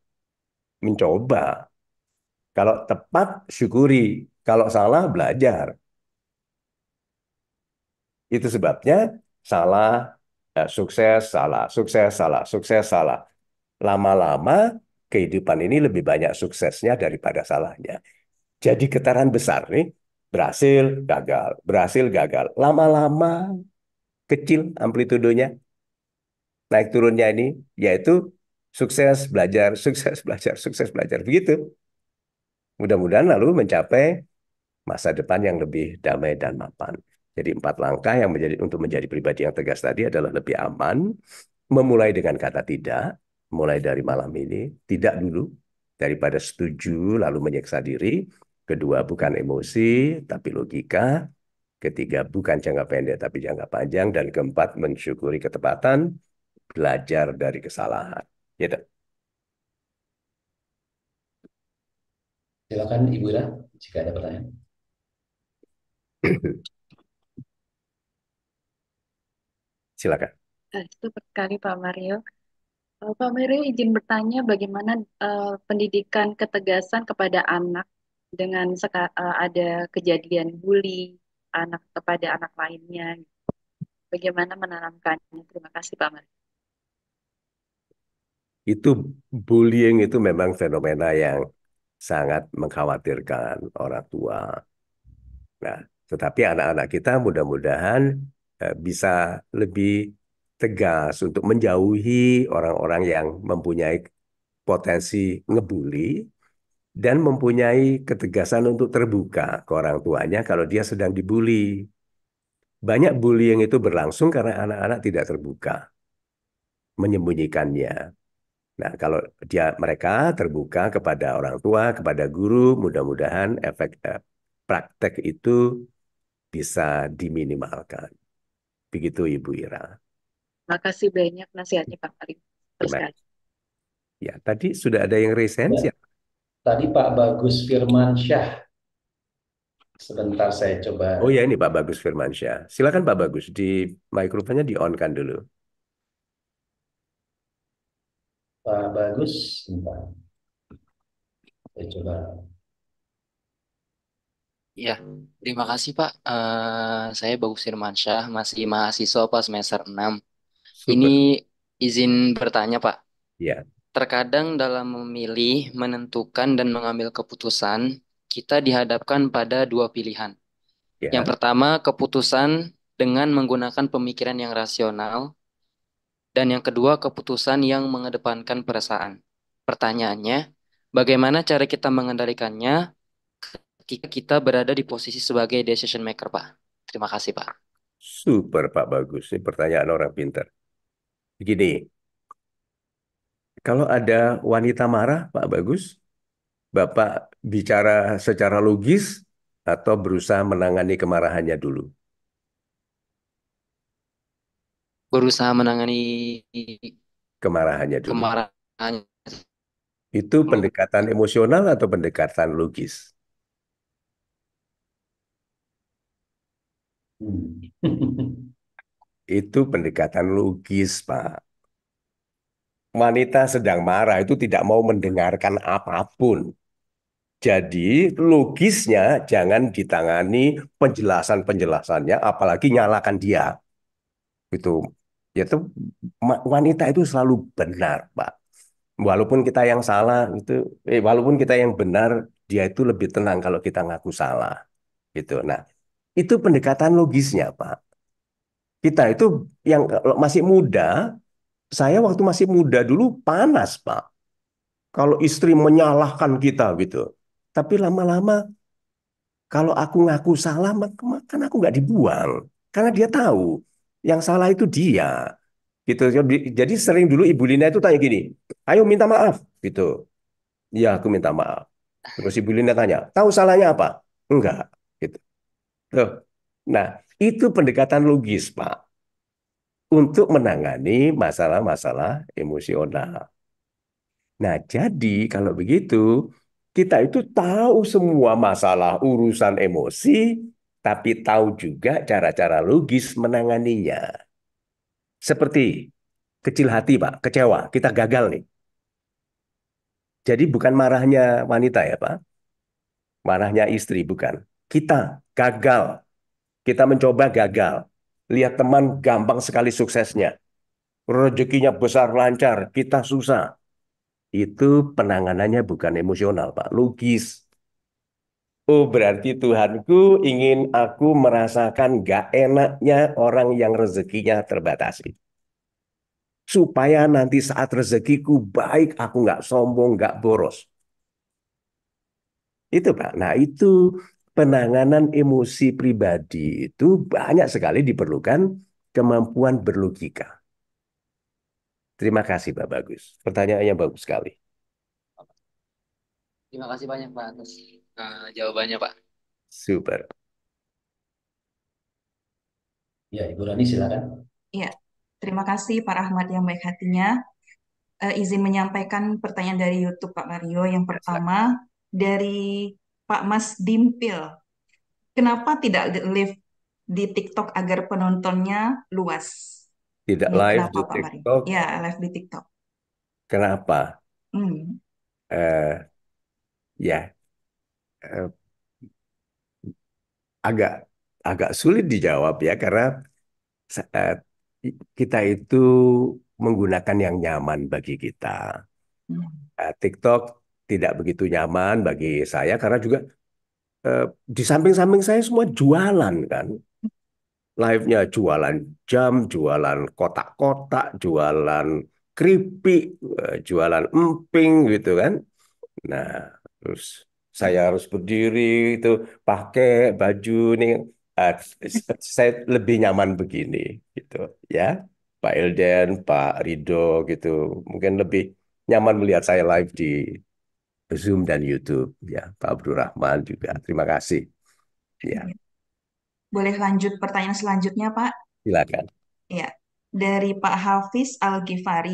mencoba. Kalau tepat, syukuri. Kalau salah, belajar. Itu sebabnya salah, eh, sukses, salah, sukses, salah, sukses, salah. Lama-lama kehidupan ini lebih banyak suksesnya daripada salahnya. Jadi getaran besar nih, berhasil, gagal, berhasil, gagal. Lama-lama kecil amplitudonya, naik turunnya ini, yaitu Sukses belajar, sukses belajar, sukses belajar. Begitu. Mudah-mudahan lalu mencapai masa depan yang lebih damai dan mapan. Jadi empat langkah yang menjadi untuk menjadi pribadi yang tegas tadi adalah lebih aman, memulai dengan kata tidak, mulai dari malam ini, tidak dulu, daripada setuju lalu menyiksa diri, kedua bukan emosi tapi logika, ketiga bukan jangka pendek tapi jangka panjang, dan keempat mensyukuri ketepatan, belajar dari kesalahan. Gitu. Silakan Ibu Ira jika ada pertanyaan. Silakan. Eh, itu sekali Pak Mario. Eh, Pak Mario izin bertanya bagaimana uh, pendidikan ketegasan kepada anak dengan uh, ada kejadian bully anak kepada anak lainnya. Bagaimana menanamkannya? Terima kasih Pak Mario itu bullying itu memang fenomena yang sangat mengkhawatirkan orang tua. Nah, tetapi anak-anak kita mudah-mudahan eh, bisa lebih tegas untuk menjauhi orang-orang yang mempunyai potensi ngebully dan mempunyai ketegasan untuk terbuka ke orang tuanya kalau dia sedang dibully. Banyak bullying itu berlangsung karena anak-anak tidak terbuka, menyembunyikannya. Nah, kalau dia mereka terbuka kepada orang tua, kepada guru, mudah-mudahan efek eh, praktek itu bisa diminimalkan. Begitu Ibu Ira. Terima kasih banyak nasihatnya Pak Karim. Ya, tadi sudah ada yang resens Ya. Tadi Pak Bagus Firman Syah. Sebentar saya coba. Oh ya, ini Pak Bagus Firman Syah. Silakan Pak Bagus, di mikrofonnya di on kan dulu. Pak Bagus, bentar. Saya coba. Ya, terima kasih Pak. Uh, saya Bagus Firmansyah, masih mahasiswa pas semester 6. Super. Ini izin bertanya Pak. Ya. Terkadang dalam memilih, menentukan, dan mengambil keputusan, kita dihadapkan pada dua pilihan. Ya. Yang pertama, keputusan dengan menggunakan pemikiran yang rasional, dan yang kedua, keputusan yang mengedepankan perasaan. Pertanyaannya, bagaimana cara kita mengendalikannya ketika kita berada di posisi sebagai decision maker, Pak? Terima kasih, Pak. Super, Pak Bagus. Ini pertanyaan orang pintar. Begini, kalau ada wanita marah, Pak Bagus, Bapak bicara secara logis atau berusaha menangani kemarahannya dulu? berusaha menangani kemarahannya dulu. Kemarahannya. Itu pendekatan emosional atau pendekatan logis? Hmm. itu pendekatan logis, Pak. Wanita sedang marah itu tidak mau mendengarkan apapun. Jadi logisnya jangan ditangani penjelasan-penjelasannya, apalagi nyalakan dia. Itu yaitu wanita itu selalu benar, Pak. Walaupun kita yang salah itu, eh, walaupun kita yang benar, dia itu lebih tenang kalau kita ngaku salah, gitu. Nah, itu pendekatan logisnya, Pak. Kita itu yang masih muda, saya waktu masih muda dulu panas, Pak. Kalau istri menyalahkan kita gitu. Tapi lama-lama kalau aku ngaku salah, makan aku nggak dibuang. Karena dia tahu yang salah itu dia. Gitu. Jadi sering dulu Ibu Lina itu tanya gini, "Ayo minta maaf." gitu. "Ya, aku minta maaf." Terus Ibu Lina tanya, "Tahu salahnya apa?" "Enggak." gitu. Tuh. Nah, itu pendekatan logis, Pak. Untuk menangani masalah-masalah emosional. Nah, jadi kalau begitu, kita itu tahu semua masalah urusan emosi, tapi tahu juga cara-cara logis menanganinya. Seperti kecil hati, Pak, kecewa, kita gagal nih. Jadi bukan marahnya wanita ya, Pak. Marahnya istri bukan. Kita gagal. Kita mencoba gagal. Lihat teman gampang sekali suksesnya. Rezekinya besar lancar, kita susah. Itu penanganannya bukan emosional, Pak. Logis Oh berarti Tuhanku ingin aku merasakan gak enaknya orang yang rezekinya terbatasi. Supaya nanti saat rezekiku baik aku gak sombong, gak boros. Itu Pak. Nah itu penanganan emosi pribadi itu banyak sekali diperlukan kemampuan berlogika. Terima kasih Pak Bagus. Pertanyaannya bagus sekali. Terima kasih banyak Pak atas Eh, jawabannya, Pak. Super. Ya, Ibu Rani silakan. Iya, terima kasih Pak Rahmat yang baik hatinya. Uh, izin menyampaikan pertanyaan dari YouTube Pak Mario. Yang pertama dari Pak Mas Dimpil. Kenapa tidak live di TikTok agar penontonnya luas? Tidak ya, live kenapa, di Pak TikTok? Mario? Ya, live di TikTok. Kenapa? Hmm. Uh, ya, eh, agak agak sulit dijawab ya karena saat eh, kita itu menggunakan yang nyaman bagi kita. Hmm. Eh, TikTok tidak begitu nyaman bagi saya karena juga eh, di samping-samping saya semua jualan kan. Live-nya jualan jam, jualan kotak-kotak, jualan keripik, eh, jualan emping gitu kan. Nah, terus saya harus berdiri itu pakai baju nih, ah, uh, saya lebih nyaman begini gitu ya Pak Elden Pak Rido gitu mungkin lebih nyaman melihat saya live di Zoom dan YouTube ya Pak Abdurrahman juga terima kasih ya iya. boleh lanjut pertanyaan selanjutnya Pak silakan ya dari Pak Hafiz Al Ghifari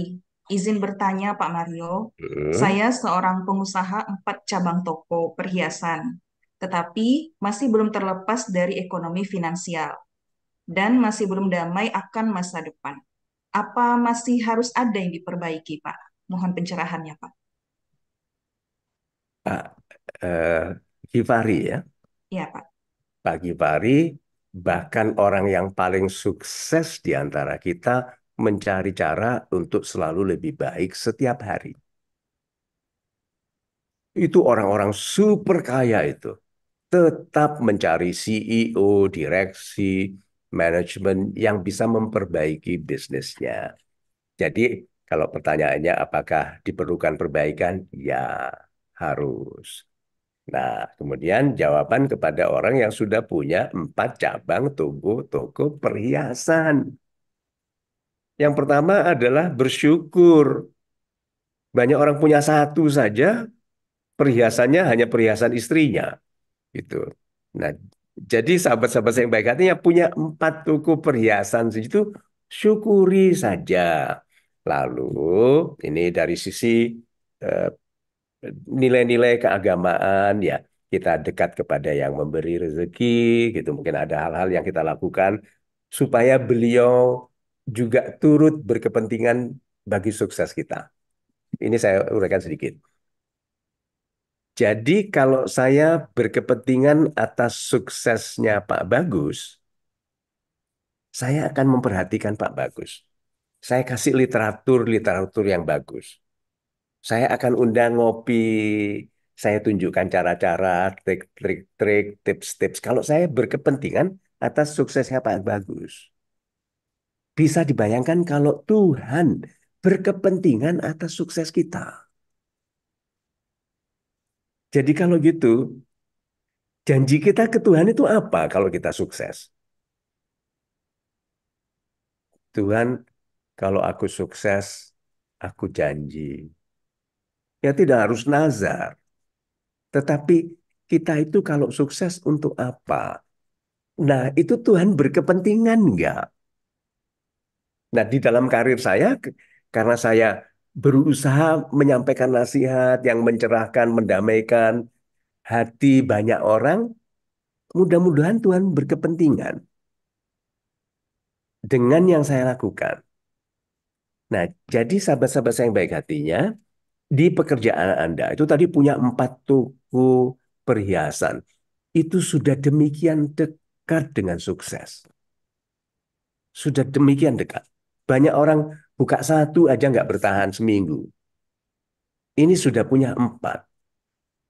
izin bertanya Pak Mario. Hmm. Saya seorang pengusaha empat cabang toko perhiasan, tetapi masih belum terlepas dari ekonomi finansial dan masih belum damai akan masa depan. Apa masih harus ada yang diperbaiki, Pak? Mohon pencerahannya, Pak. Pak uh, eh, Givari ya? Iya, Pak. Pak Givari bahkan orang yang paling sukses di antara kita mencari cara untuk selalu lebih baik setiap hari. Itu orang-orang super kaya itu. Tetap mencari CEO, direksi, manajemen yang bisa memperbaiki bisnisnya. Jadi kalau pertanyaannya apakah diperlukan perbaikan? Ya, harus. Nah, kemudian jawaban kepada orang yang sudah punya empat cabang toko toko perhiasan. Yang pertama adalah bersyukur. Banyak orang punya satu saja, perhiasannya hanya perhiasan istrinya. Gitu. Nah, jadi sahabat-sahabat saya yang baik hatinya punya empat toko perhiasan itu syukuri saja. Lalu ini dari sisi eh, nilai-nilai eh, keagamaan ya kita dekat kepada yang memberi rezeki gitu mungkin ada hal-hal yang kita lakukan supaya beliau juga turut berkepentingan bagi sukses kita. Ini saya uraikan sedikit. Jadi kalau saya berkepentingan atas suksesnya Pak Bagus, saya akan memperhatikan Pak Bagus. Saya kasih literatur-literatur yang bagus. Saya akan undang ngopi, saya tunjukkan cara-cara, trik-trik, tips-tips. Kalau saya berkepentingan atas suksesnya Pak Bagus, bisa dibayangkan kalau Tuhan berkepentingan atas sukses kita. Jadi kalau gitu, janji kita ke Tuhan itu apa kalau kita sukses? Tuhan, kalau aku sukses, aku janji. Ya tidak harus nazar. Tetapi kita itu kalau sukses untuk apa? Nah itu Tuhan berkepentingan nggak? Nah, di dalam karir saya, karena saya berusaha menyampaikan nasihat yang mencerahkan, mendamaikan hati banyak orang, mudah-mudahan Tuhan berkepentingan dengan yang saya lakukan. Nah, jadi sahabat-sahabat saya yang baik hatinya, di pekerjaan Anda itu tadi punya empat toko perhiasan. Itu sudah demikian dekat dengan sukses. Sudah demikian dekat. Banyak orang buka satu aja nggak bertahan seminggu. Ini sudah punya empat.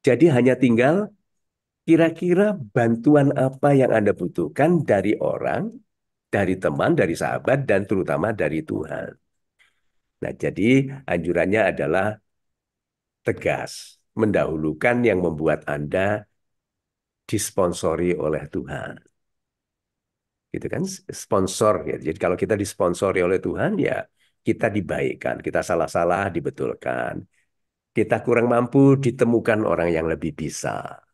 Jadi hanya tinggal kira-kira bantuan apa yang Anda butuhkan dari orang, dari teman, dari sahabat, dan terutama dari Tuhan. Nah, jadi anjurannya adalah tegas, mendahulukan yang membuat Anda disponsori oleh Tuhan gitu kan sponsor ya jadi kalau kita disponsori oleh Tuhan ya kita dibaikan kita salah-salah dibetulkan kita kurang mampu ditemukan orang yang lebih bisa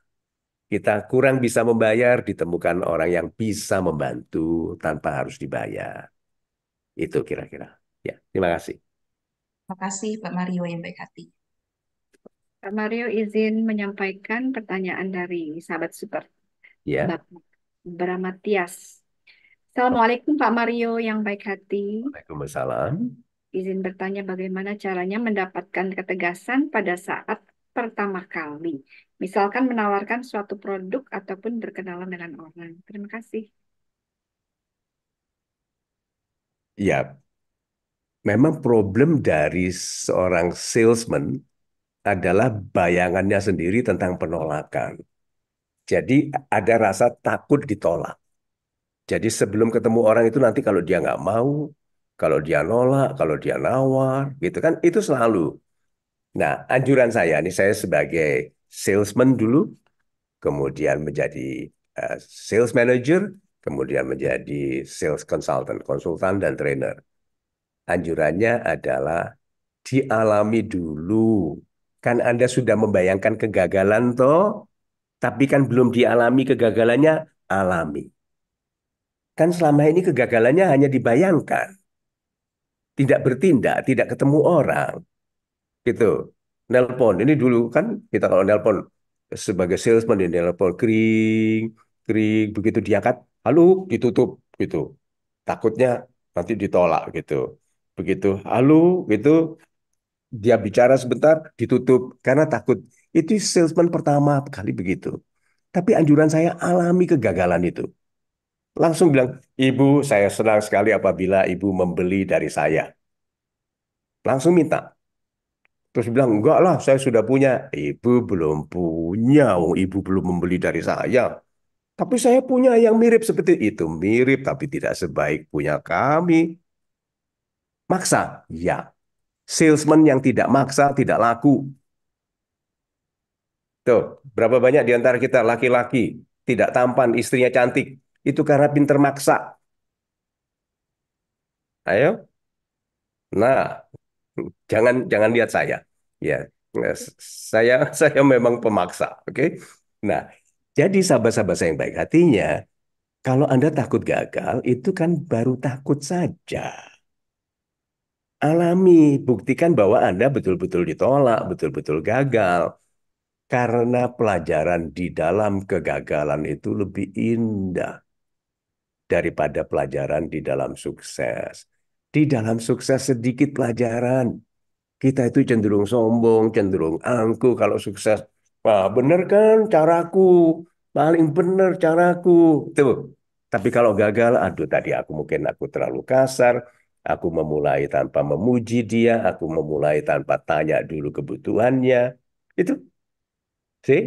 kita kurang bisa membayar ditemukan orang yang bisa membantu tanpa harus dibayar itu kira-kira ya terima kasih terima kasih Pak Mario yang baik hati Pak Mario izin menyampaikan pertanyaan dari sahabat super ya. Bapak Bramatias Assalamualaikum Pak Mario yang baik hati. Waalaikumsalam. Izin bertanya bagaimana caranya mendapatkan ketegasan pada saat pertama kali. Misalkan menawarkan suatu produk ataupun berkenalan dengan orang. Terima kasih. Ya, memang problem dari seorang salesman adalah bayangannya sendiri tentang penolakan. Jadi ada rasa takut ditolak jadi sebelum ketemu orang itu nanti kalau dia nggak mau, kalau dia nolak, kalau dia nawar, gitu kan itu selalu. Nah, anjuran saya ini saya sebagai salesman dulu, kemudian menjadi uh, sales manager, kemudian menjadi sales consultant, konsultan dan trainer. Anjurannya adalah dialami dulu. Kan Anda sudah membayangkan kegagalan toh, tapi kan belum dialami kegagalannya, alami. Kan selama ini kegagalannya hanya dibayangkan. Tidak bertindak, tidak ketemu orang. Gitu. Nelpon, ini dulu kan kita kalau nelpon sebagai salesman di nelpon kering, kering, begitu diangkat, halo, ditutup gitu. Takutnya nanti ditolak gitu. Begitu, halo gitu, dia bicara sebentar, ditutup karena takut. Itu salesman pertama kali begitu. Tapi anjuran saya alami kegagalan itu. Langsung bilang, Ibu saya senang sekali apabila Ibu membeli dari saya. Langsung minta. Terus bilang, enggak lah saya sudah punya. Ibu belum punya, oh, Ibu belum membeli dari saya. Tapi saya punya yang mirip seperti itu. Mirip tapi tidak sebaik punya kami. Maksa? Ya. Salesman yang tidak maksa tidak laku. Tuh, berapa banyak di antara kita laki-laki tidak tampan, istrinya cantik itu karena pinter maksa. Ayo. Nah, jangan jangan lihat saya. Ya, eh, saya saya memang pemaksa, oke? Okay? Nah, jadi sahabat-sahabat saya yang baik hatinya, kalau Anda takut gagal, itu kan baru takut saja. Alami, buktikan bahwa Anda betul-betul ditolak, betul-betul gagal. Karena pelajaran di dalam kegagalan itu lebih indah daripada pelajaran di dalam sukses. Di dalam sukses sedikit pelajaran. Kita itu cenderung sombong, cenderung angku kalau sukses. Wah, bener kan caraku? Paling bener caraku. Tuh. Tapi kalau gagal, aduh tadi aku mungkin aku terlalu kasar, aku memulai tanpa memuji dia, aku memulai tanpa tanya dulu kebutuhannya. Itu. See?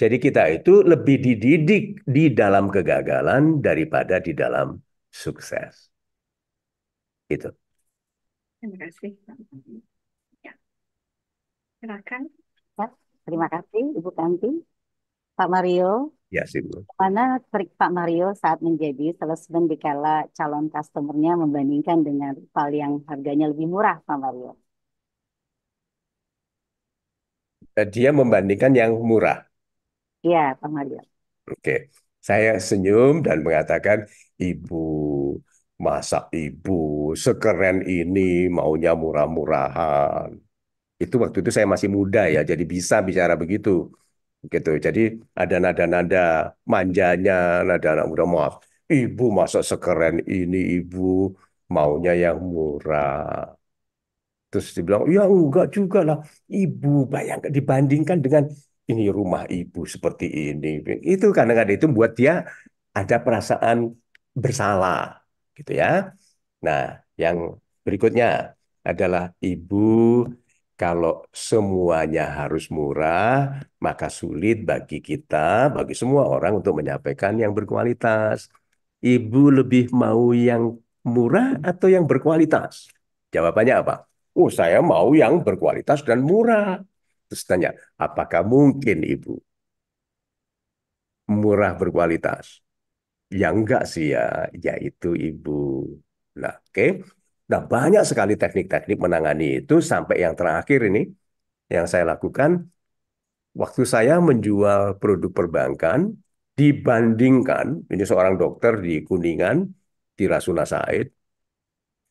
Jadi kita itu lebih dididik di dalam kegagalan daripada di dalam sukses. Itu. Terima kasih. Ya. Silakan. Ya, terima kasih Ibu Kanti. Pak Mario. Ya, sih, Bu. Mana trik Pak Mario saat menjadi salesman dikala calon customernya membandingkan dengan rival yang harganya lebih murah, Pak Mario? Eh, dia membandingkan yang murah. Iya, Pak Mario. Oke, saya senyum dan mengatakan, Ibu, masa Ibu sekeren ini maunya murah-murahan. Itu waktu itu saya masih muda ya, jadi bisa bicara begitu. gitu. Jadi ada nada-nada manjanya, nada anak muda, maaf. Ibu masa sekeren ini, Ibu maunya yang murah. Terus dibilang, ya enggak juga lah. Ibu bayangkan dibandingkan dengan ini rumah ibu seperti ini. Itu kadang-kadang itu buat dia ada perasaan bersalah, gitu ya. Nah, yang berikutnya adalah ibu kalau semuanya harus murah, maka sulit bagi kita, bagi semua orang untuk menyampaikan yang berkualitas. Ibu lebih mau yang murah atau yang berkualitas? Jawabannya apa? Oh, saya mau yang berkualitas dan murah. Terus tanya, apakah mungkin Ibu murah berkualitas? Ya enggak sih ya, yaitu Ibu. Nah, oke. Okay. Nah, banyak sekali teknik-teknik menangani itu sampai yang terakhir ini yang saya lakukan waktu saya menjual produk perbankan dibandingkan ini seorang dokter di Kuningan di Rasuna Said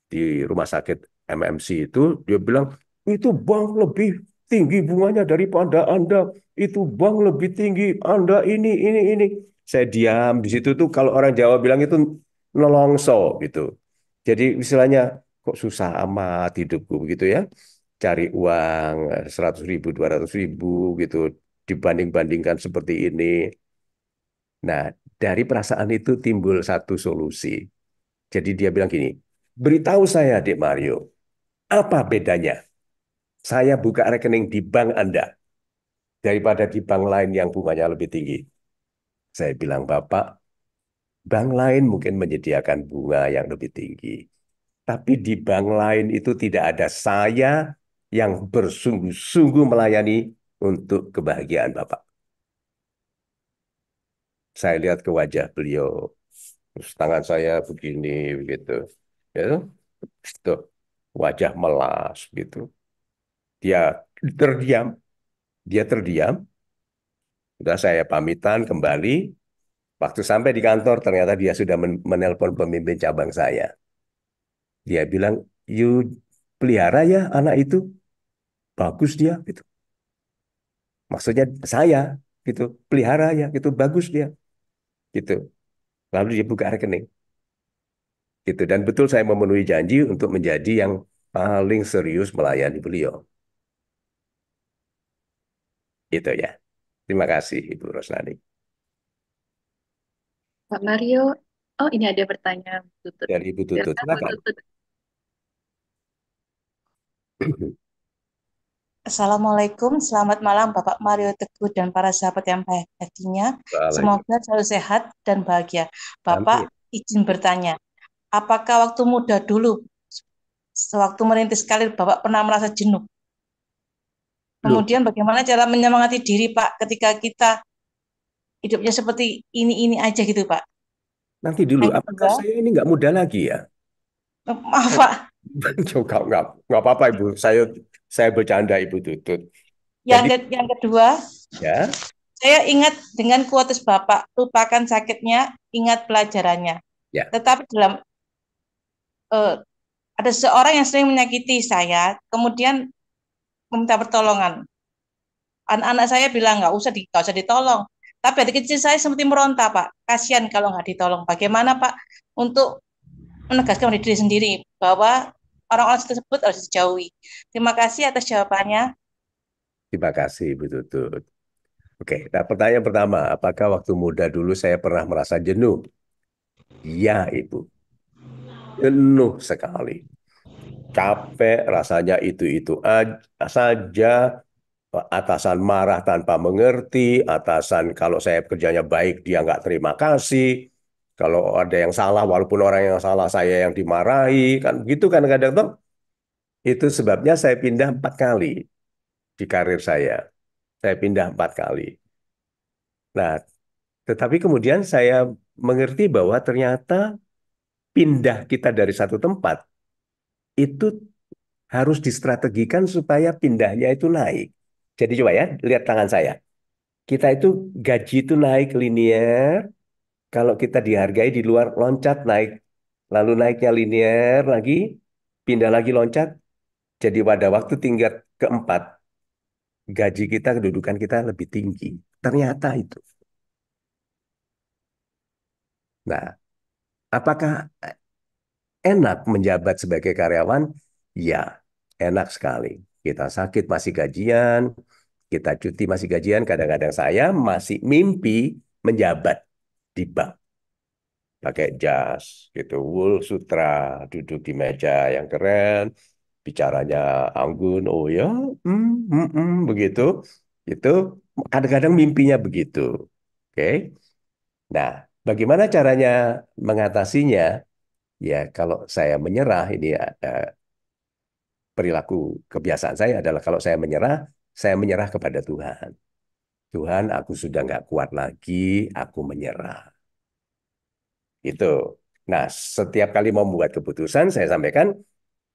di rumah sakit MMC itu dia bilang itu bank lebih tinggi bunganya daripada Anda, itu bank lebih tinggi, Anda ini, ini, ini. Saya diam di situ tuh kalau orang Jawa bilang itu nolongso gitu. Jadi istilahnya kok susah amat hidupku begitu ya. Cari uang 100 eh, ribu, 200 ribu gitu dibanding-bandingkan seperti ini. Nah, dari perasaan itu timbul satu solusi. Jadi dia bilang gini, beritahu saya Dek Mario, apa bedanya saya buka rekening di bank Anda daripada di bank lain yang bunganya lebih tinggi. Saya bilang, Bapak, bank lain mungkin menyediakan bunga yang lebih tinggi. Tapi di bank lain itu tidak ada saya yang bersungguh-sungguh melayani untuk kebahagiaan Bapak. Saya lihat ke wajah beliau. Terus tangan saya begini, begitu. Ya, wajah melas, gitu. Dia terdiam. Dia terdiam. Sudah saya pamitan kembali. Waktu sampai di kantor ternyata dia sudah menelpon pemimpin cabang saya. Dia bilang, "You pelihara ya anak itu? Bagus dia." gitu. Maksudnya saya gitu, pelihara ya gitu, bagus dia. Gitu. Lalu dia buka rekening gitu dan betul saya memenuhi janji untuk menjadi yang paling serius melayani beliau itu ya. Terima kasih Ibu Rosnani. Pak Mario, oh ini ada pertanyaan Tutut. Dari Ibu Tutut. Tutut. Assalamualaikum, selamat malam Bapak Mario Teguh dan para sahabat yang baik hatinya. Semoga selalu sehat dan bahagia. Bapak Amin. izin bertanya, apakah waktu muda dulu, sewaktu merintis karir Bapak pernah merasa jenuh? Kemudian bagaimana cara menyemangati diri Pak ketika kita hidupnya seperti ini-ini aja gitu Pak? Nanti dulu, Ayo, apakah enggak? saya ini nggak muda lagi ya? Oh, maaf Pak. Coba nggak nggak apa-apa Ibu, saya saya bercanda Ibu Tutut. Yang, Jadi, ke, yang kedua, ya. saya ingat dengan kuotus Bapak, lupakan sakitnya, ingat pelajarannya. Ya. Tetapi dalam uh, ada seorang yang sering menyakiti saya, kemudian meminta pertolongan. Anak-anak saya bilang nggak usah, di, usah ditolong. Tapi hati kecil saya seperti meronta, Pak. Kasihan kalau nggak ditolong. Bagaimana, Pak, untuk menegaskan pada diri sendiri bahwa orang-orang tersebut harus dijauhi. Terima kasih atas jawabannya. Terima kasih, Bu Tutut. Oke, nah pertanyaan pertama, apakah waktu muda dulu saya pernah merasa jenuh? Ya, Ibu. Jenuh sekali capek, rasanya itu-itu saja, atasan marah tanpa mengerti, atasan kalau saya kerjanya baik dia nggak terima kasih, kalau ada yang salah walaupun orang yang salah saya yang dimarahi, kan begitu kan kadang-kadang. Itu sebabnya saya pindah empat kali di karir saya. Saya pindah empat kali. Nah, tetapi kemudian saya mengerti bahwa ternyata pindah kita dari satu tempat itu harus distrategikan supaya pindahnya itu naik. Jadi coba ya, lihat tangan saya. Kita itu gaji itu naik linier, kalau kita dihargai di luar loncat naik, lalu naiknya linier lagi, pindah lagi loncat. Jadi pada waktu tingkat keempat, gaji kita, kedudukan kita lebih tinggi. Ternyata itu. Nah, apakah enak menjabat sebagai karyawan? Ya, enak sekali. Kita sakit masih gajian, kita cuti masih gajian, kadang-kadang saya masih mimpi menjabat di bank. Pakai jas, gitu, wool sutra, duduk di meja yang keren, bicaranya anggun, oh ya, mm, mm, mm, begitu. Itu kadang-kadang mimpinya begitu. Oke. Okay? Nah, bagaimana caranya mengatasinya? ya kalau saya menyerah ini uh, perilaku kebiasaan saya adalah kalau saya menyerah, saya menyerah kepada Tuhan. Tuhan, aku sudah nggak kuat lagi, aku menyerah. Itu. Nah, setiap kali mau membuat keputusan, saya sampaikan,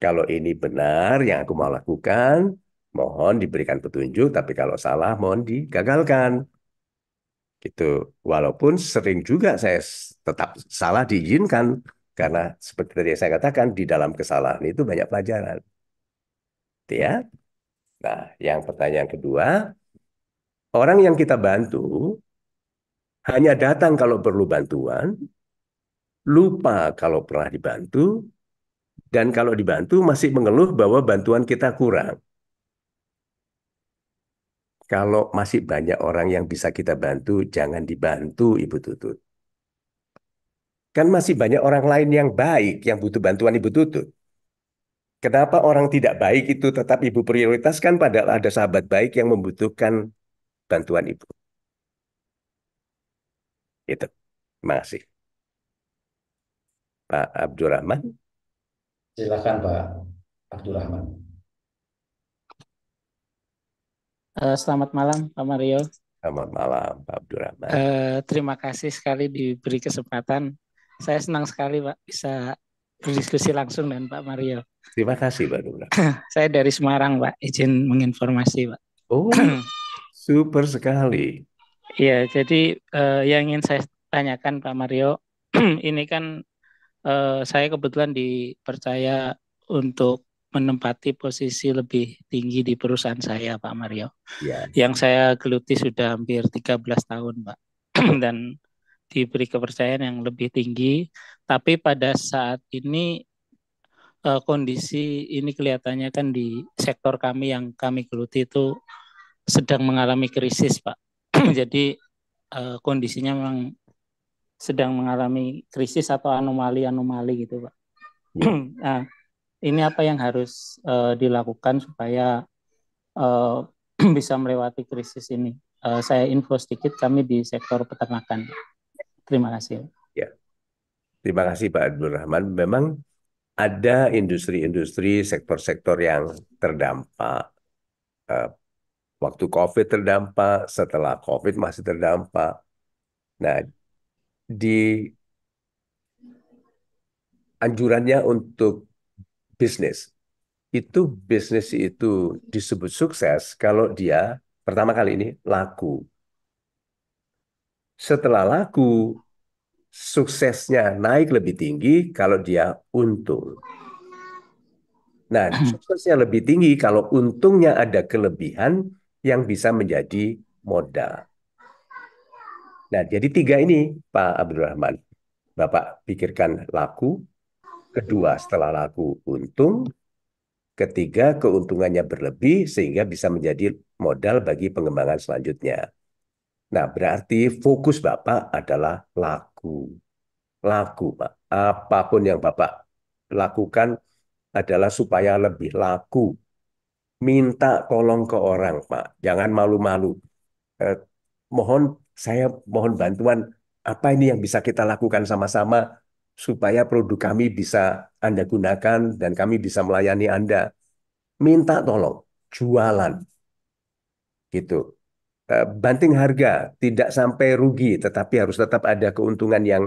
kalau ini benar yang aku mau lakukan, mohon diberikan petunjuk, tapi kalau salah, mohon digagalkan. Gitu. Walaupun sering juga saya tetap salah diizinkan, karena seperti tadi saya katakan, di dalam kesalahan itu banyak pelajaran. Gitu ya. Nah, yang pertanyaan kedua, orang yang kita bantu hanya datang kalau perlu bantuan, lupa kalau pernah dibantu, dan kalau dibantu masih mengeluh bahwa bantuan kita kurang kalau masih banyak orang yang bisa kita bantu, jangan dibantu Ibu Tutut. Kan masih banyak orang lain yang baik yang butuh bantuan Ibu Tutut. Kenapa orang tidak baik itu tetap Ibu prioritaskan padahal ada sahabat baik yang membutuhkan bantuan Ibu. Itu. Terima kasih. Pak Abdurrahman. Silakan Pak Abdurrahman. Eh, selamat malam Pak Mario. Selamat malam Pak Abdurrahman. Eh, terima kasih sekali diberi kesempatan saya senang sekali Pak bisa berdiskusi langsung dengan Pak Mario. Terima kasih Pak saya dari Semarang Pak, izin menginformasi Pak. Oh, super sekali. Iya, jadi uh, yang ingin saya tanyakan Pak Mario, ini kan uh, saya kebetulan dipercaya untuk menempati posisi lebih tinggi di perusahaan saya Pak Mario. Ya. Yang saya geluti sudah hampir 13 tahun Pak. Dan diberi kepercayaan yang lebih tinggi. Tapi pada saat ini uh, kondisi ini kelihatannya kan di sektor kami yang kami geluti itu sedang mengalami krisis, Pak. Jadi uh, kondisinya memang sedang mengalami krisis atau anomali-anomali gitu, Pak. Iya. nah, ini apa yang harus uh, dilakukan supaya uh, bisa melewati krisis ini? Uh, saya info sedikit kami di sektor peternakan. Terima kasih. Ya. Terima kasih Pak Abdul Rahman. Memang ada industri-industri sektor-sektor yang terdampak. Uh, waktu COVID terdampak, setelah COVID masih terdampak. Nah, di anjurannya untuk bisnis itu bisnis itu disebut sukses kalau dia pertama kali ini laku setelah laku, suksesnya naik lebih tinggi kalau dia untung. Nah, hmm. suksesnya lebih tinggi kalau untungnya ada kelebihan yang bisa menjadi modal. Nah, jadi tiga ini Pak Abdul Rahman. Bapak pikirkan laku, kedua setelah laku untung, ketiga keuntungannya berlebih sehingga bisa menjadi modal bagi pengembangan selanjutnya. Nah, berarti fokus Bapak adalah lagu. Lagu, Pak. Apapun yang Bapak lakukan adalah supaya lebih laku. Minta tolong ke orang, Pak. Jangan malu-malu. Eh, mohon saya mohon bantuan apa ini yang bisa kita lakukan sama-sama supaya produk kami bisa Anda gunakan dan kami bisa melayani Anda. Minta tolong, jualan. Gitu. Eh, banting harga, tidak sampai rugi, tetapi harus tetap ada keuntungan yang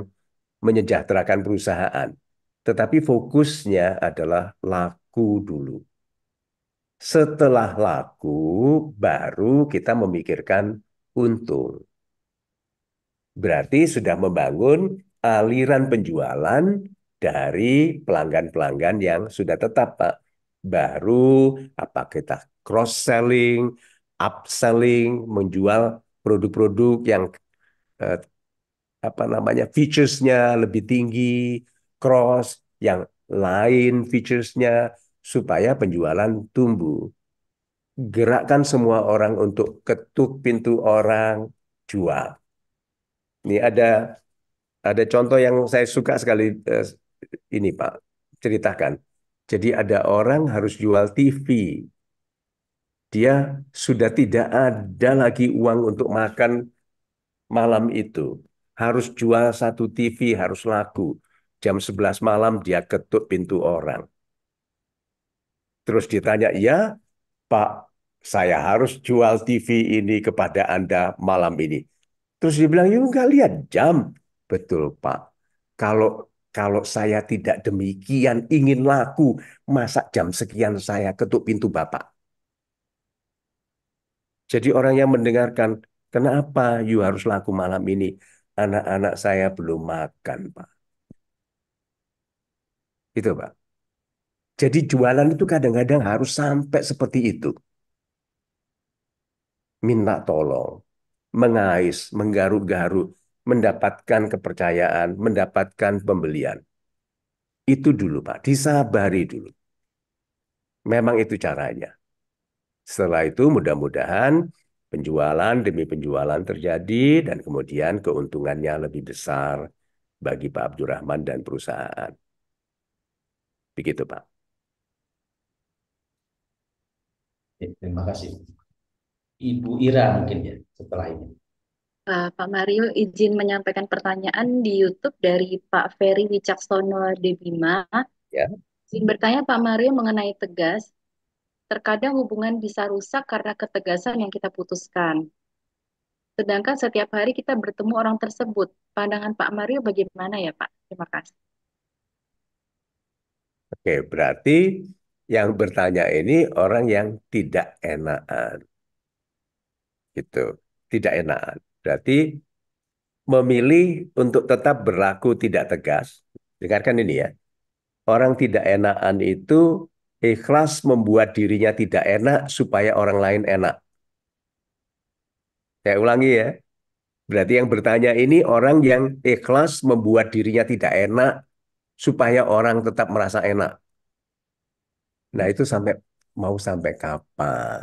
menyejahterakan perusahaan. Tetapi fokusnya adalah laku dulu. Setelah laku, baru kita memikirkan untung. Berarti sudah membangun aliran penjualan dari pelanggan-pelanggan yang sudah tetap, Pak. Baru apa kita cross-selling, upselling, menjual produk-produk yang eh, apa namanya featuresnya lebih tinggi, cross yang lain featuresnya supaya penjualan tumbuh. Gerakkan semua orang untuk ketuk pintu orang jual. Ini ada ada contoh yang saya suka sekali eh, ini Pak ceritakan. Jadi ada orang harus jual TV dia sudah tidak ada lagi uang untuk makan malam itu. Harus jual satu TV, harus laku. Jam 11 malam dia ketuk pintu orang. Terus ditanya, ya Pak, saya harus jual TV ini kepada Anda malam ini. Terus dia bilang, ya enggak lihat jam. Betul Pak, kalau kalau saya tidak demikian ingin laku, masa jam sekian saya ketuk pintu Bapak? Jadi orang yang mendengarkan, kenapa you harus laku malam ini? Anak-anak saya belum makan, Pak. Itu, Pak. Jadi jualan itu kadang-kadang harus sampai seperti itu. Minta tolong, mengais, menggaruk-garuk, mendapatkan kepercayaan, mendapatkan pembelian. Itu dulu, Pak. Disabari dulu. Memang itu caranya. Setelah itu mudah-mudahan penjualan demi penjualan terjadi dan kemudian keuntungannya lebih besar bagi Pak Abdurrahman dan perusahaan. Begitu Pak. Terima kasih. Ibu Ira mungkin ya setelah ini. Eh, Pak Mario izin menyampaikan pertanyaan di YouTube dari Pak Ferry Wicaksono Debima. Ya. Izin bertanya Pak Mario mengenai tegas, terkadang hubungan bisa rusak karena ketegasan yang kita putuskan. Sedangkan setiap hari kita bertemu orang tersebut. Pandangan Pak Mario bagaimana ya Pak? Terima kasih. Oke, berarti yang bertanya ini orang yang tidak enakan. Gitu, tidak enakan. Berarti memilih untuk tetap berlaku tidak tegas. Dengarkan ini ya. Orang tidak enakan itu Ikhlas membuat dirinya tidak enak supaya orang lain enak. Saya ulangi ya. Berarti yang bertanya ini orang yang ikhlas membuat dirinya tidak enak supaya orang tetap merasa enak. Nah, itu sampai mau sampai kapan?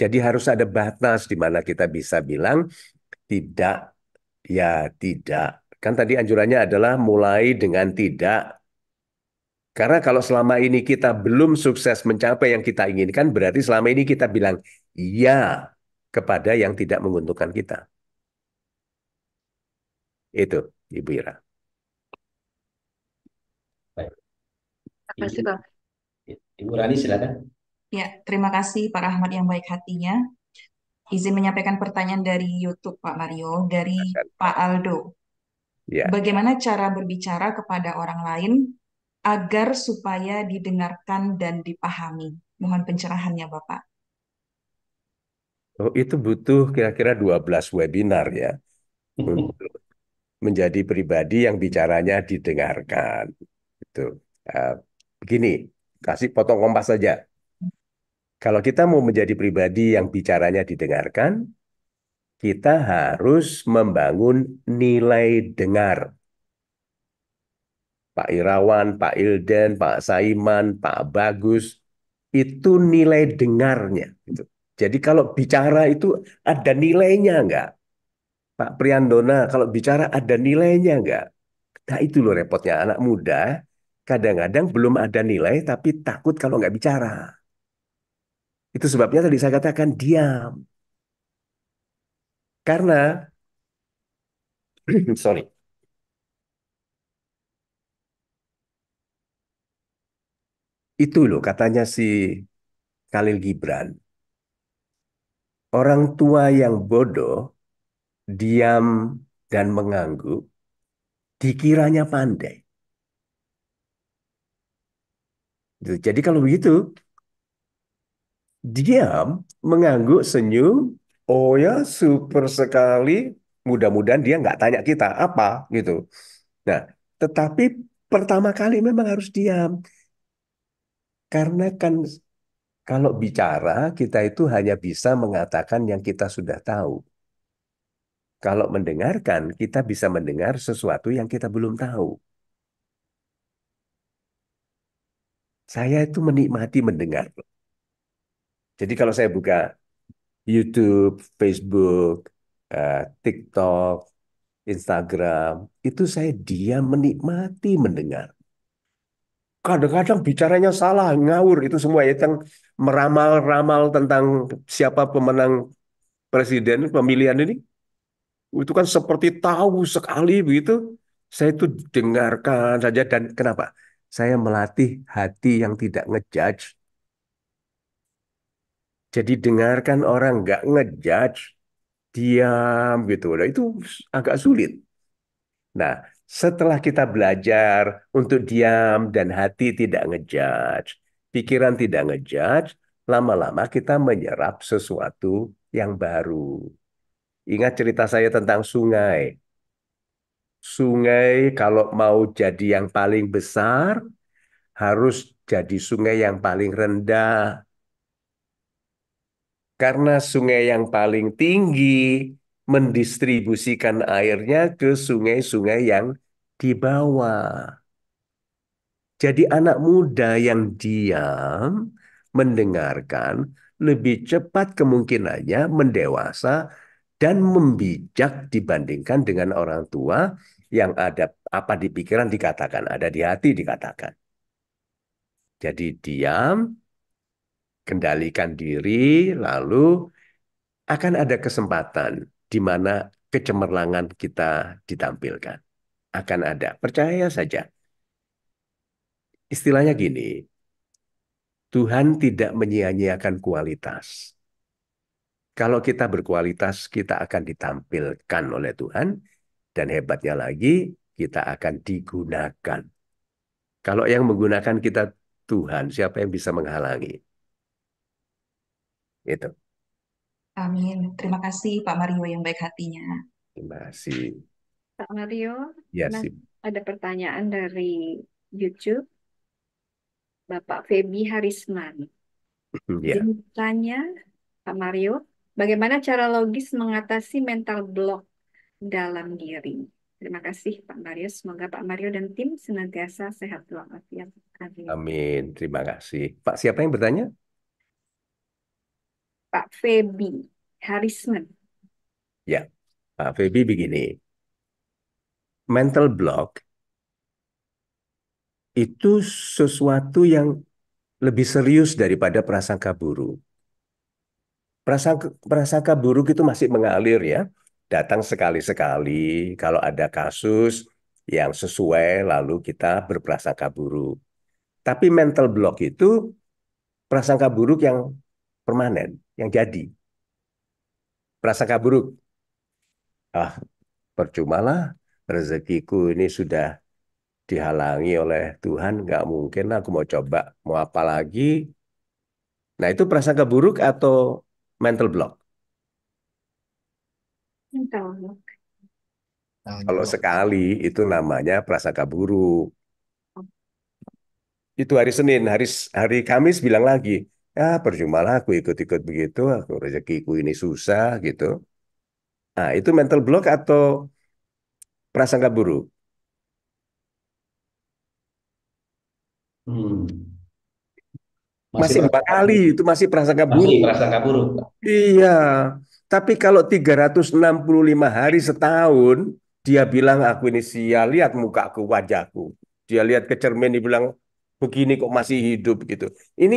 Jadi harus ada batas di mana kita bisa bilang tidak ya tidak. Kan tadi anjurannya adalah mulai dengan tidak karena kalau selama ini kita belum sukses mencapai yang kita inginkan, berarti selama ini kita bilang ya kepada yang tidak menguntungkan kita. Itu, Ibu Ira. Terima kasih, Pak. Ya, Ibu Rani, silakan. Ya, terima kasih Pak Rahmat yang baik hatinya. Izin menyampaikan pertanyaan dari YouTube Pak Mario, dari Pak Aldo. Ya. Bagaimana cara berbicara kepada orang lain agar supaya didengarkan dan dipahami. Mohon pencerahannya Bapak. Oh, itu butuh kira-kira 12 webinar ya untuk menjadi pribadi yang bicaranya didengarkan. Itu uh, ah, begini, kasih potong kompas saja. Kalau kita mau menjadi pribadi yang bicaranya didengarkan, kita harus membangun nilai dengar Pak Irawan, Pak Ilden, Pak Saiman, Pak Bagus, itu nilai dengarnya. Gitu. Jadi kalau bicara itu ada nilainya enggak? Pak Priandona, kalau bicara ada nilainya enggak? Nah itu loh repotnya anak muda, kadang-kadang belum ada nilai tapi takut kalau nggak bicara. Itu sebabnya tadi saya katakan diam. Karena, sorry, Itu loh katanya si Khalil Gibran. Orang tua yang bodoh, diam dan mengangguk, dikiranya pandai. Gitu. Jadi kalau begitu, diam, mengangguk, senyum, oh ya super sekali, mudah-mudahan dia nggak tanya kita apa gitu. Nah, tetapi pertama kali memang harus diam. Karena kan kalau bicara kita itu hanya bisa mengatakan yang kita sudah tahu. Kalau mendengarkan kita bisa mendengar sesuatu yang kita belum tahu. Saya itu menikmati mendengar. Jadi kalau saya buka YouTube, Facebook, eh, TikTok, Instagram, itu saya diam menikmati mendengar kadang-kadang bicaranya salah, ngawur itu semua ya yang meramal-ramal tentang siapa pemenang presiden pemilihan ini. Itu kan seperti tahu sekali begitu. Saya itu dengarkan saja dan kenapa? Saya melatih hati yang tidak ngejudge. Jadi dengarkan orang nggak ngejudge, diam gitu. Nah, itu agak sulit. Nah, setelah kita belajar untuk diam dan hati tidak ngejudge, pikiran tidak ngejudge, lama-lama kita menyerap sesuatu yang baru. Ingat cerita saya tentang sungai. Sungai kalau mau jadi yang paling besar, harus jadi sungai yang paling rendah. Karena sungai yang paling tinggi mendistribusikan airnya ke sungai-sungai yang di bawah. Jadi anak muda yang diam mendengarkan lebih cepat kemungkinannya mendewasa dan membijak dibandingkan dengan orang tua yang ada apa di pikiran dikatakan, ada di hati dikatakan. Jadi diam, kendalikan diri, lalu akan ada kesempatan di mana kecemerlangan kita ditampilkan. Akan ada. Percaya saja. Istilahnya gini, Tuhan tidak menyia-nyiakan kualitas. Kalau kita berkualitas, kita akan ditampilkan oleh Tuhan. Dan hebatnya lagi, kita akan digunakan. Kalau yang menggunakan kita Tuhan, siapa yang bisa menghalangi? Itu. Amin. Terima kasih Pak Mario yang baik hatinya. Terima kasih. Pak Mario, ya, nah, ada pertanyaan dari YouTube. Bapak Febi Harisman. Hmm, ya. tanya Pak Mario, bagaimana cara logis mengatasi mental block dalam diri? Terima kasih Pak Mario. Semoga Pak Mario dan tim senantiasa sehat selalu. Ya, amin. Amin. Terima kasih. Pak siapa yang bertanya? Pak Febi Harisman. Ya, Pak Febi begini. Mental block itu sesuatu yang lebih serius daripada prasangka buruk. Prasangka, prasangka buruk itu masih mengalir ya. Datang sekali-sekali kalau ada kasus yang sesuai lalu kita berprasangka buruk. Tapi mental block itu prasangka buruk yang permanen, yang jadi. Prasangka buruk. Ah, percumalah rezekiku ini sudah dihalangi oleh Tuhan, nggak mungkin aku mau coba, mau apa lagi. Nah itu prasangka buruk atau mental block? Mental block. Kalau sekali itu namanya prasangka buruk. Oh. Itu hari Senin, hari hari Kamis bilang lagi, ya percuma lah aku ikut-ikut begitu, aku rezekiku ini susah gitu. Nah, itu mental block atau prasangka buruk? Hmm. Masih, empat kali, itu masih prasangka masih perasaan prasangka buruk. Iya. Tapi kalau 365 hari setahun, dia bilang aku ini sial, lihat mukaku, wajahku. Dia lihat ke cermin, dia bilang, begini kok masih hidup gitu. Ini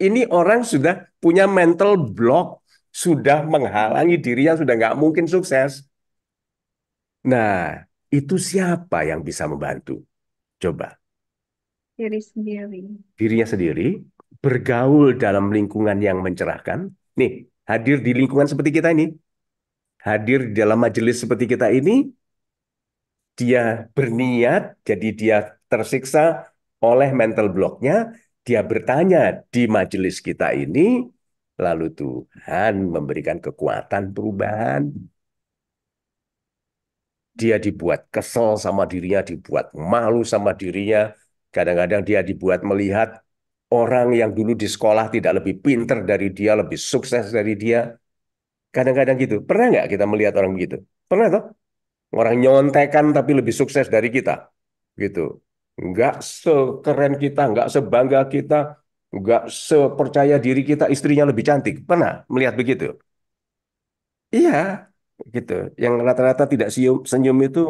ini orang sudah punya mental block, sudah menghalangi dirinya, sudah nggak mungkin sukses. Nah, itu siapa yang bisa membantu? Coba. Diri sendiri. Dirinya sendiri, bergaul dalam lingkungan yang mencerahkan. Nih, hadir di lingkungan seperti kita ini. Hadir di dalam majelis seperti kita ini, dia berniat, jadi dia tersiksa oleh mental blocknya, dia bertanya di majelis kita ini, lalu Tuhan memberikan kekuatan perubahan. Dia dibuat kesel sama dirinya, dibuat malu sama dirinya. Kadang-kadang dia dibuat melihat orang yang dulu di sekolah tidak lebih pinter dari dia, lebih sukses dari dia. Kadang-kadang gitu. Pernah nggak kita melihat orang begitu? Pernah toh? Orang nyontekan tapi lebih sukses dari kita. Gitu nggak sekeren kita, nggak sebangga kita, nggak sepercaya diri kita, istrinya lebih cantik. Pernah melihat begitu? Iya, gitu. Yang rata-rata tidak senyum, senyum itu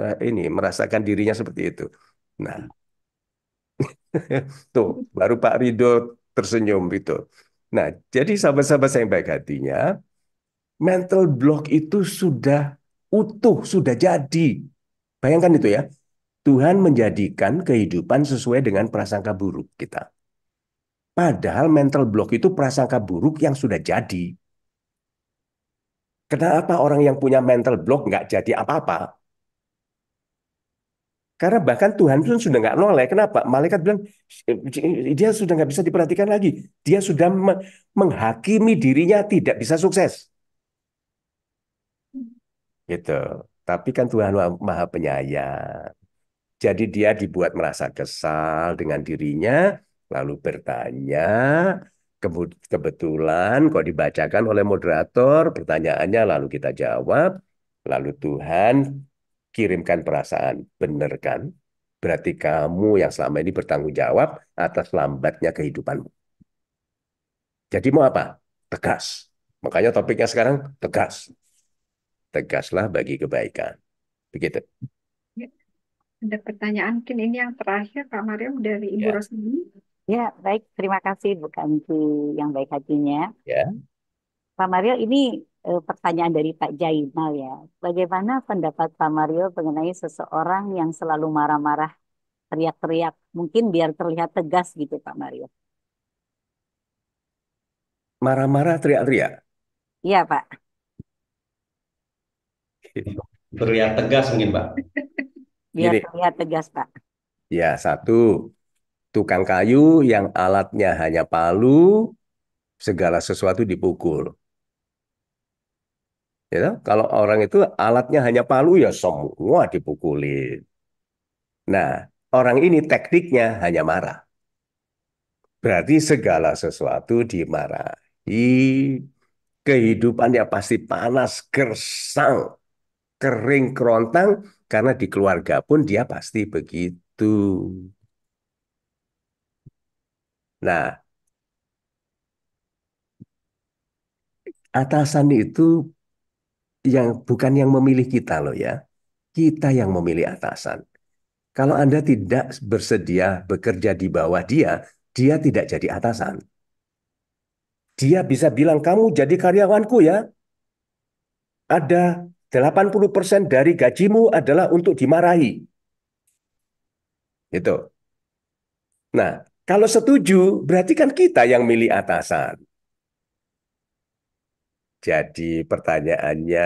eh, ini merasakan dirinya seperti itu. Nah, tuh baru Pak Ridho tersenyum gitu, Nah, jadi sahabat-sahabat saya yang baik hatinya, mental block itu sudah utuh, sudah jadi. Bayangkan itu ya, Tuhan menjadikan kehidupan sesuai dengan prasangka buruk kita. Padahal mental block itu prasangka buruk yang sudah jadi. Kenapa orang yang punya mental block nggak jadi apa-apa? Karena bahkan Tuhan pun sudah nggak noleh. Kenapa? Malaikat bilang dia sudah nggak bisa diperhatikan lagi. Dia sudah menghakimi dirinya tidak bisa sukses. Gitu. Tapi kan Tuhan Maha Penyayang. Jadi dia dibuat merasa kesal dengan dirinya, lalu bertanya, kebetulan kok dibacakan oleh moderator, pertanyaannya lalu kita jawab, lalu Tuhan kirimkan perasaan, benar kan? Berarti kamu yang selama ini bertanggung jawab atas lambatnya kehidupanmu. Jadi mau apa? Tegas. Makanya topiknya sekarang tegas. Tegaslah bagi kebaikan. Begitu. Ada pertanyaan mungkin ini yang terakhir Pak Mario dari Ibu ya. Rosmini. Ya, baik. Terima kasih Bu Kanti, yang baik hatinya. Ya. Pak Mario, ini e, pertanyaan dari Pak Jainal ya. Bagaimana pendapat Pak Mario mengenai seseorang yang selalu marah-marah, teriak-teriak, mungkin biar terlihat tegas gitu Pak Mario? Marah-marah, teriak-teriak? Iya Pak. Teriak tegas mungkin Pak. Biar Gini. terlihat tegas, Pak. Ya, satu. Tukang kayu yang alatnya hanya palu, segala sesuatu dipukul. Ya, kalau orang itu alatnya hanya palu, ya semua dipukulin. Nah, orang ini tekniknya hanya marah. Berarti segala sesuatu dimarahi. Kehidupannya pasti panas, gersang, kering, kerontang, karena di keluarga pun dia pasti begitu. Nah, atasan itu yang bukan yang memilih kita loh ya. Kita yang memilih atasan. Kalau Anda tidak bersedia bekerja di bawah dia, dia tidak jadi atasan. Dia bisa bilang, kamu jadi karyawanku ya. Ada 80% dari gajimu adalah untuk dimarahi. Gitu. Nah, kalau setuju, berarti kan kita yang milih atasan. Jadi pertanyaannya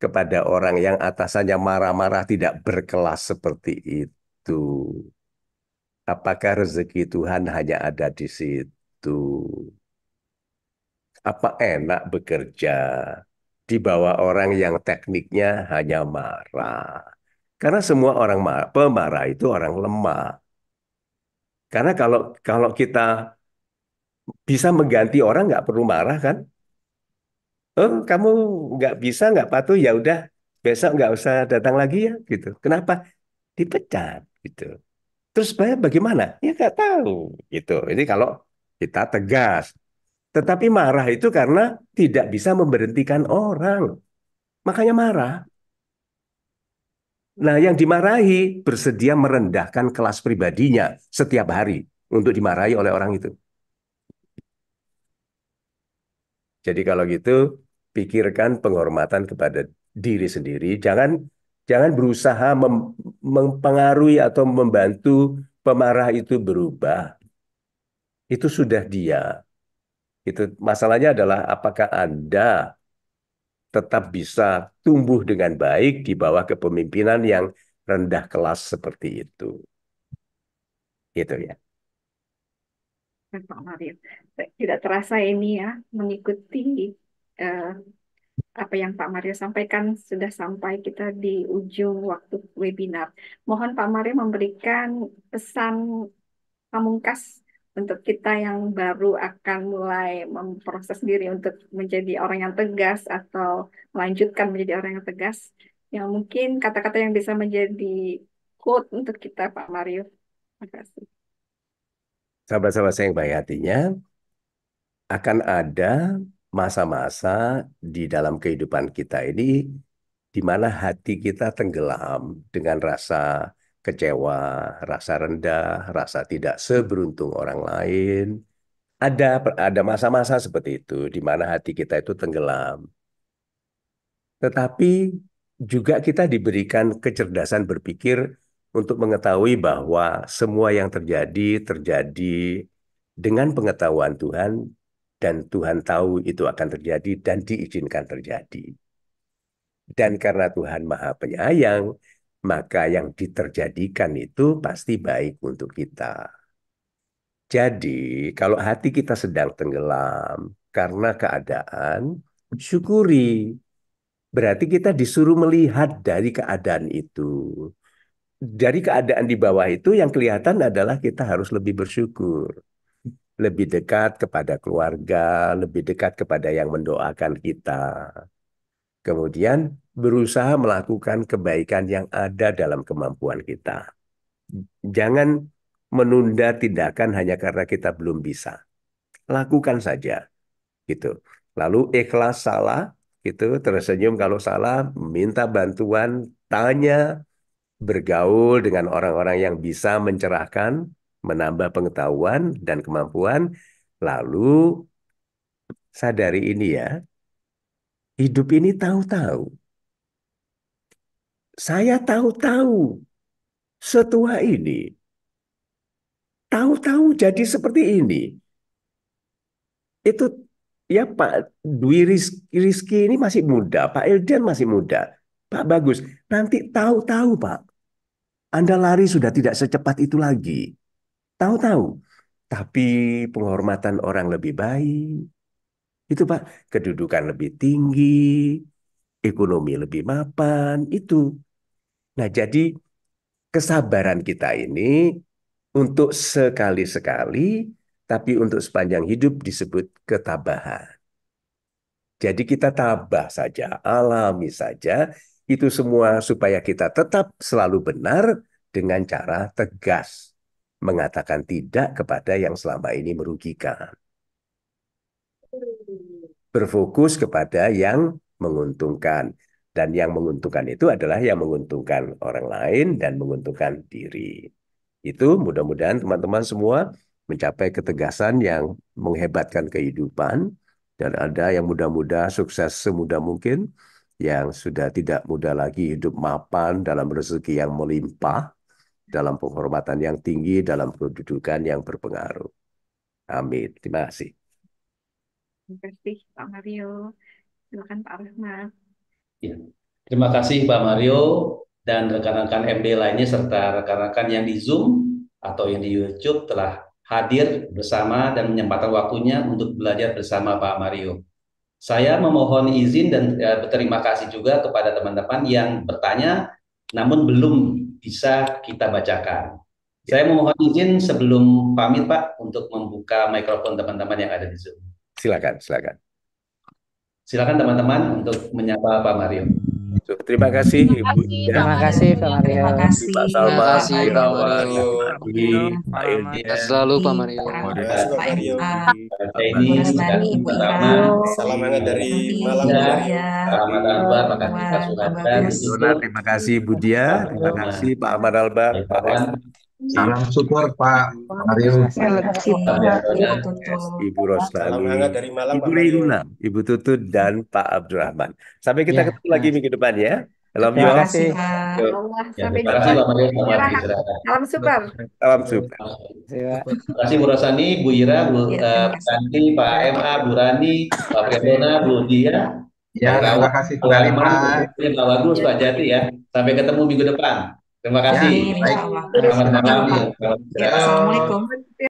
kepada orang yang atasannya marah-marah tidak berkelas seperti itu. Apakah rezeki Tuhan hanya ada di situ? Apa enak bekerja? di bawah orang yang tekniknya hanya marah. Karena semua orang marah, pemarah itu orang lemah. Karena kalau kalau kita bisa mengganti orang nggak perlu marah kan? Oh kamu nggak bisa nggak patuh ya udah besok nggak usah datang lagi ya gitu. Kenapa? Dipecat gitu. Terus bagaimana? Ya nggak tahu gitu. Ini kalau kita tegas tetapi marah itu karena tidak bisa memberhentikan orang. Makanya marah. Nah, yang dimarahi bersedia merendahkan kelas pribadinya setiap hari untuk dimarahi oleh orang itu. Jadi kalau gitu pikirkan penghormatan kepada diri sendiri, jangan jangan berusaha mempengaruhi atau membantu pemarah itu berubah. Itu sudah dia. Itu masalahnya adalah apakah Anda tetap bisa tumbuh dengan baik di bawah kepemimpinan yang rendah kelas seperti itu. Gitu ya. Pak Mario, tidak terasa ini ya mengikuti eh, apa yang Pak Mario sampaikan sudah sampai kita di ujung waktu webinar. Mohon Pak Mario memberikan pesan pamungkas untuk kita yang baru akan mulai memproses diri untuk menjadi orang yang tegas atau melanjutkan menjadi orang yang tegas, yang mungkin kata-kata yang bisa menjadi quote untuk kita Pak Mario. Terima kasih. Sahabat-sahabat saya yang baik hatinya, akan ada masa-masa di dalam kehidupan kita ini di mana hati kita tenggelam dengan rasa kecewa, rasa rendah, rasa tidak seberuntung orang lain. Ada ada masa-masa seperti itu di mana hati kita itu tenggelam. Tetapi juga kita diberikan kecerdasan berpikir untuk mengetahui bahwa semua yang terjadi terjadi dengan pengetahuan Tuhan dan Tuhan tahu itu akan terjadi dan diizinkan terjadi. Dan karena Tuhan Maha Penyayang, maka yang diterjadikan itu pasti baik untuk kita. Jadi, kalau hati kita sedang tenggelam karena keadaan, syukuri. Berarti kita disuruh melihat dari keadaan itu. Dari keadaan di bawah itu yang kelihatan adalah kita harus lebih bersyukur. Lebih dekat kepada keluarga, lebih dekat kepada yang mendoakan kita Kemudian berusaha melakukan kebaikan yang ada dalam kemampuan kita. Jangan menunda tindakan hanya karena kita belum bisa. Lakukan saja. Gitu. Lalu ikhlas salah, gitu, tersenyum kalau salah, minta bantuan, tanya, bergaul dengan orang-orang yang bisa mencerahkan, menambah pengetahuan dan kemampuan, lalu sadari ini ya, Hidup ini tahu-tahu. Saya tahu-tahu setua ini. Tahu-tahu jadi seperti ini. Itu ya Pak Dwi Rizky ini masih muda, Pak Eldian masih muda. Pak Bagus, nanti tahu-tahu Pak. Anda lari sudah tidak secepat itu lagi. Tahu-tahu. Tapi penghormatan orang lebih baik, itu Pak, kedudukan lebih tinggi, ekonomi lebih mapan, itu. Nah, jadi kesabaran kita ini untuk sekali-sekali, tapi untuk sepanjang hidup disebut ketabahan. Jadi kita tabah saja, alami saja, itu semua supaya kita tetap selalu benar dengan cara tegas mengatakan tidak kepada yang selama ini merugikan berfokus kepada yang menguntungkan. Dan yang menguntungkan itu adalah yang menguntungkan orang lain dan menguntungkan diri. Itu mudah-mudahan teman-teman semua mencapai ketegasan yang menghebatkan kehidupan. Dan ada yang mudah-mudah sukses semudah mungkin, yang sudah tidak mudah lagi hidup mapan dalam rezeki yang melimpah, dalam penghormatan yang tinggi, dalam kedudukan yang berpengaruh. Amin. Terima kasih kasih Pak Mario. Silakan Pak Rahmat. Ya. Terima kasih Pak Mario dan rekan-rekan MD lainnya serta rekan-rekan yang di Zoom atau yang di YouTube telah hadir bersama dan menyempatkan waktunya untuk belajar bersama Pak Mario. Saya memohon izin dan e, berterima kasih juga kepada teman-teman yang bertanya namun belum bisa kita bacakan. Saya memohon izin sebelum pamit Pak untuk membuka mikrofon teman-teman yang ada di Zoom. Silakan, silakan. Silakan teman-teman untuk menyapa Pak Mario. terima kasih Ibu. Terima kasih Pak Mario. Terima kasih Pak Mario Terima kasih Pak Mario. Pak Selalu Pak Mario. Pak Mario. Pak ini Ibu dari Malang Selamat Akbar, Pak Terima kasih Bu Dia, terima kasih Pak Ahmad Albar, Pak Salam syukur Pak Mario. Ibu Roslani. dari malam. Ibu Reina, Ibu Tutut dan Pak Abdurrahman. Sampai kita ketemu lagi minggu depan ya. Salam Terima kasih. Sampai Salam super. Salam super. Terima kasih Bu Rosani, Bu Ira, Bu Santi, Pak MA, Bu Rani, Pak Fredona, Bu Dia. Ya, terima kasih Terima Terima kasih. kasih. Terima kasih. Terima kasih. Terima kasih. Terima kasih. Terima kasih Terima kasih. Ya, Baik. Selamat malam. Iya, iya, Assalamualaikum.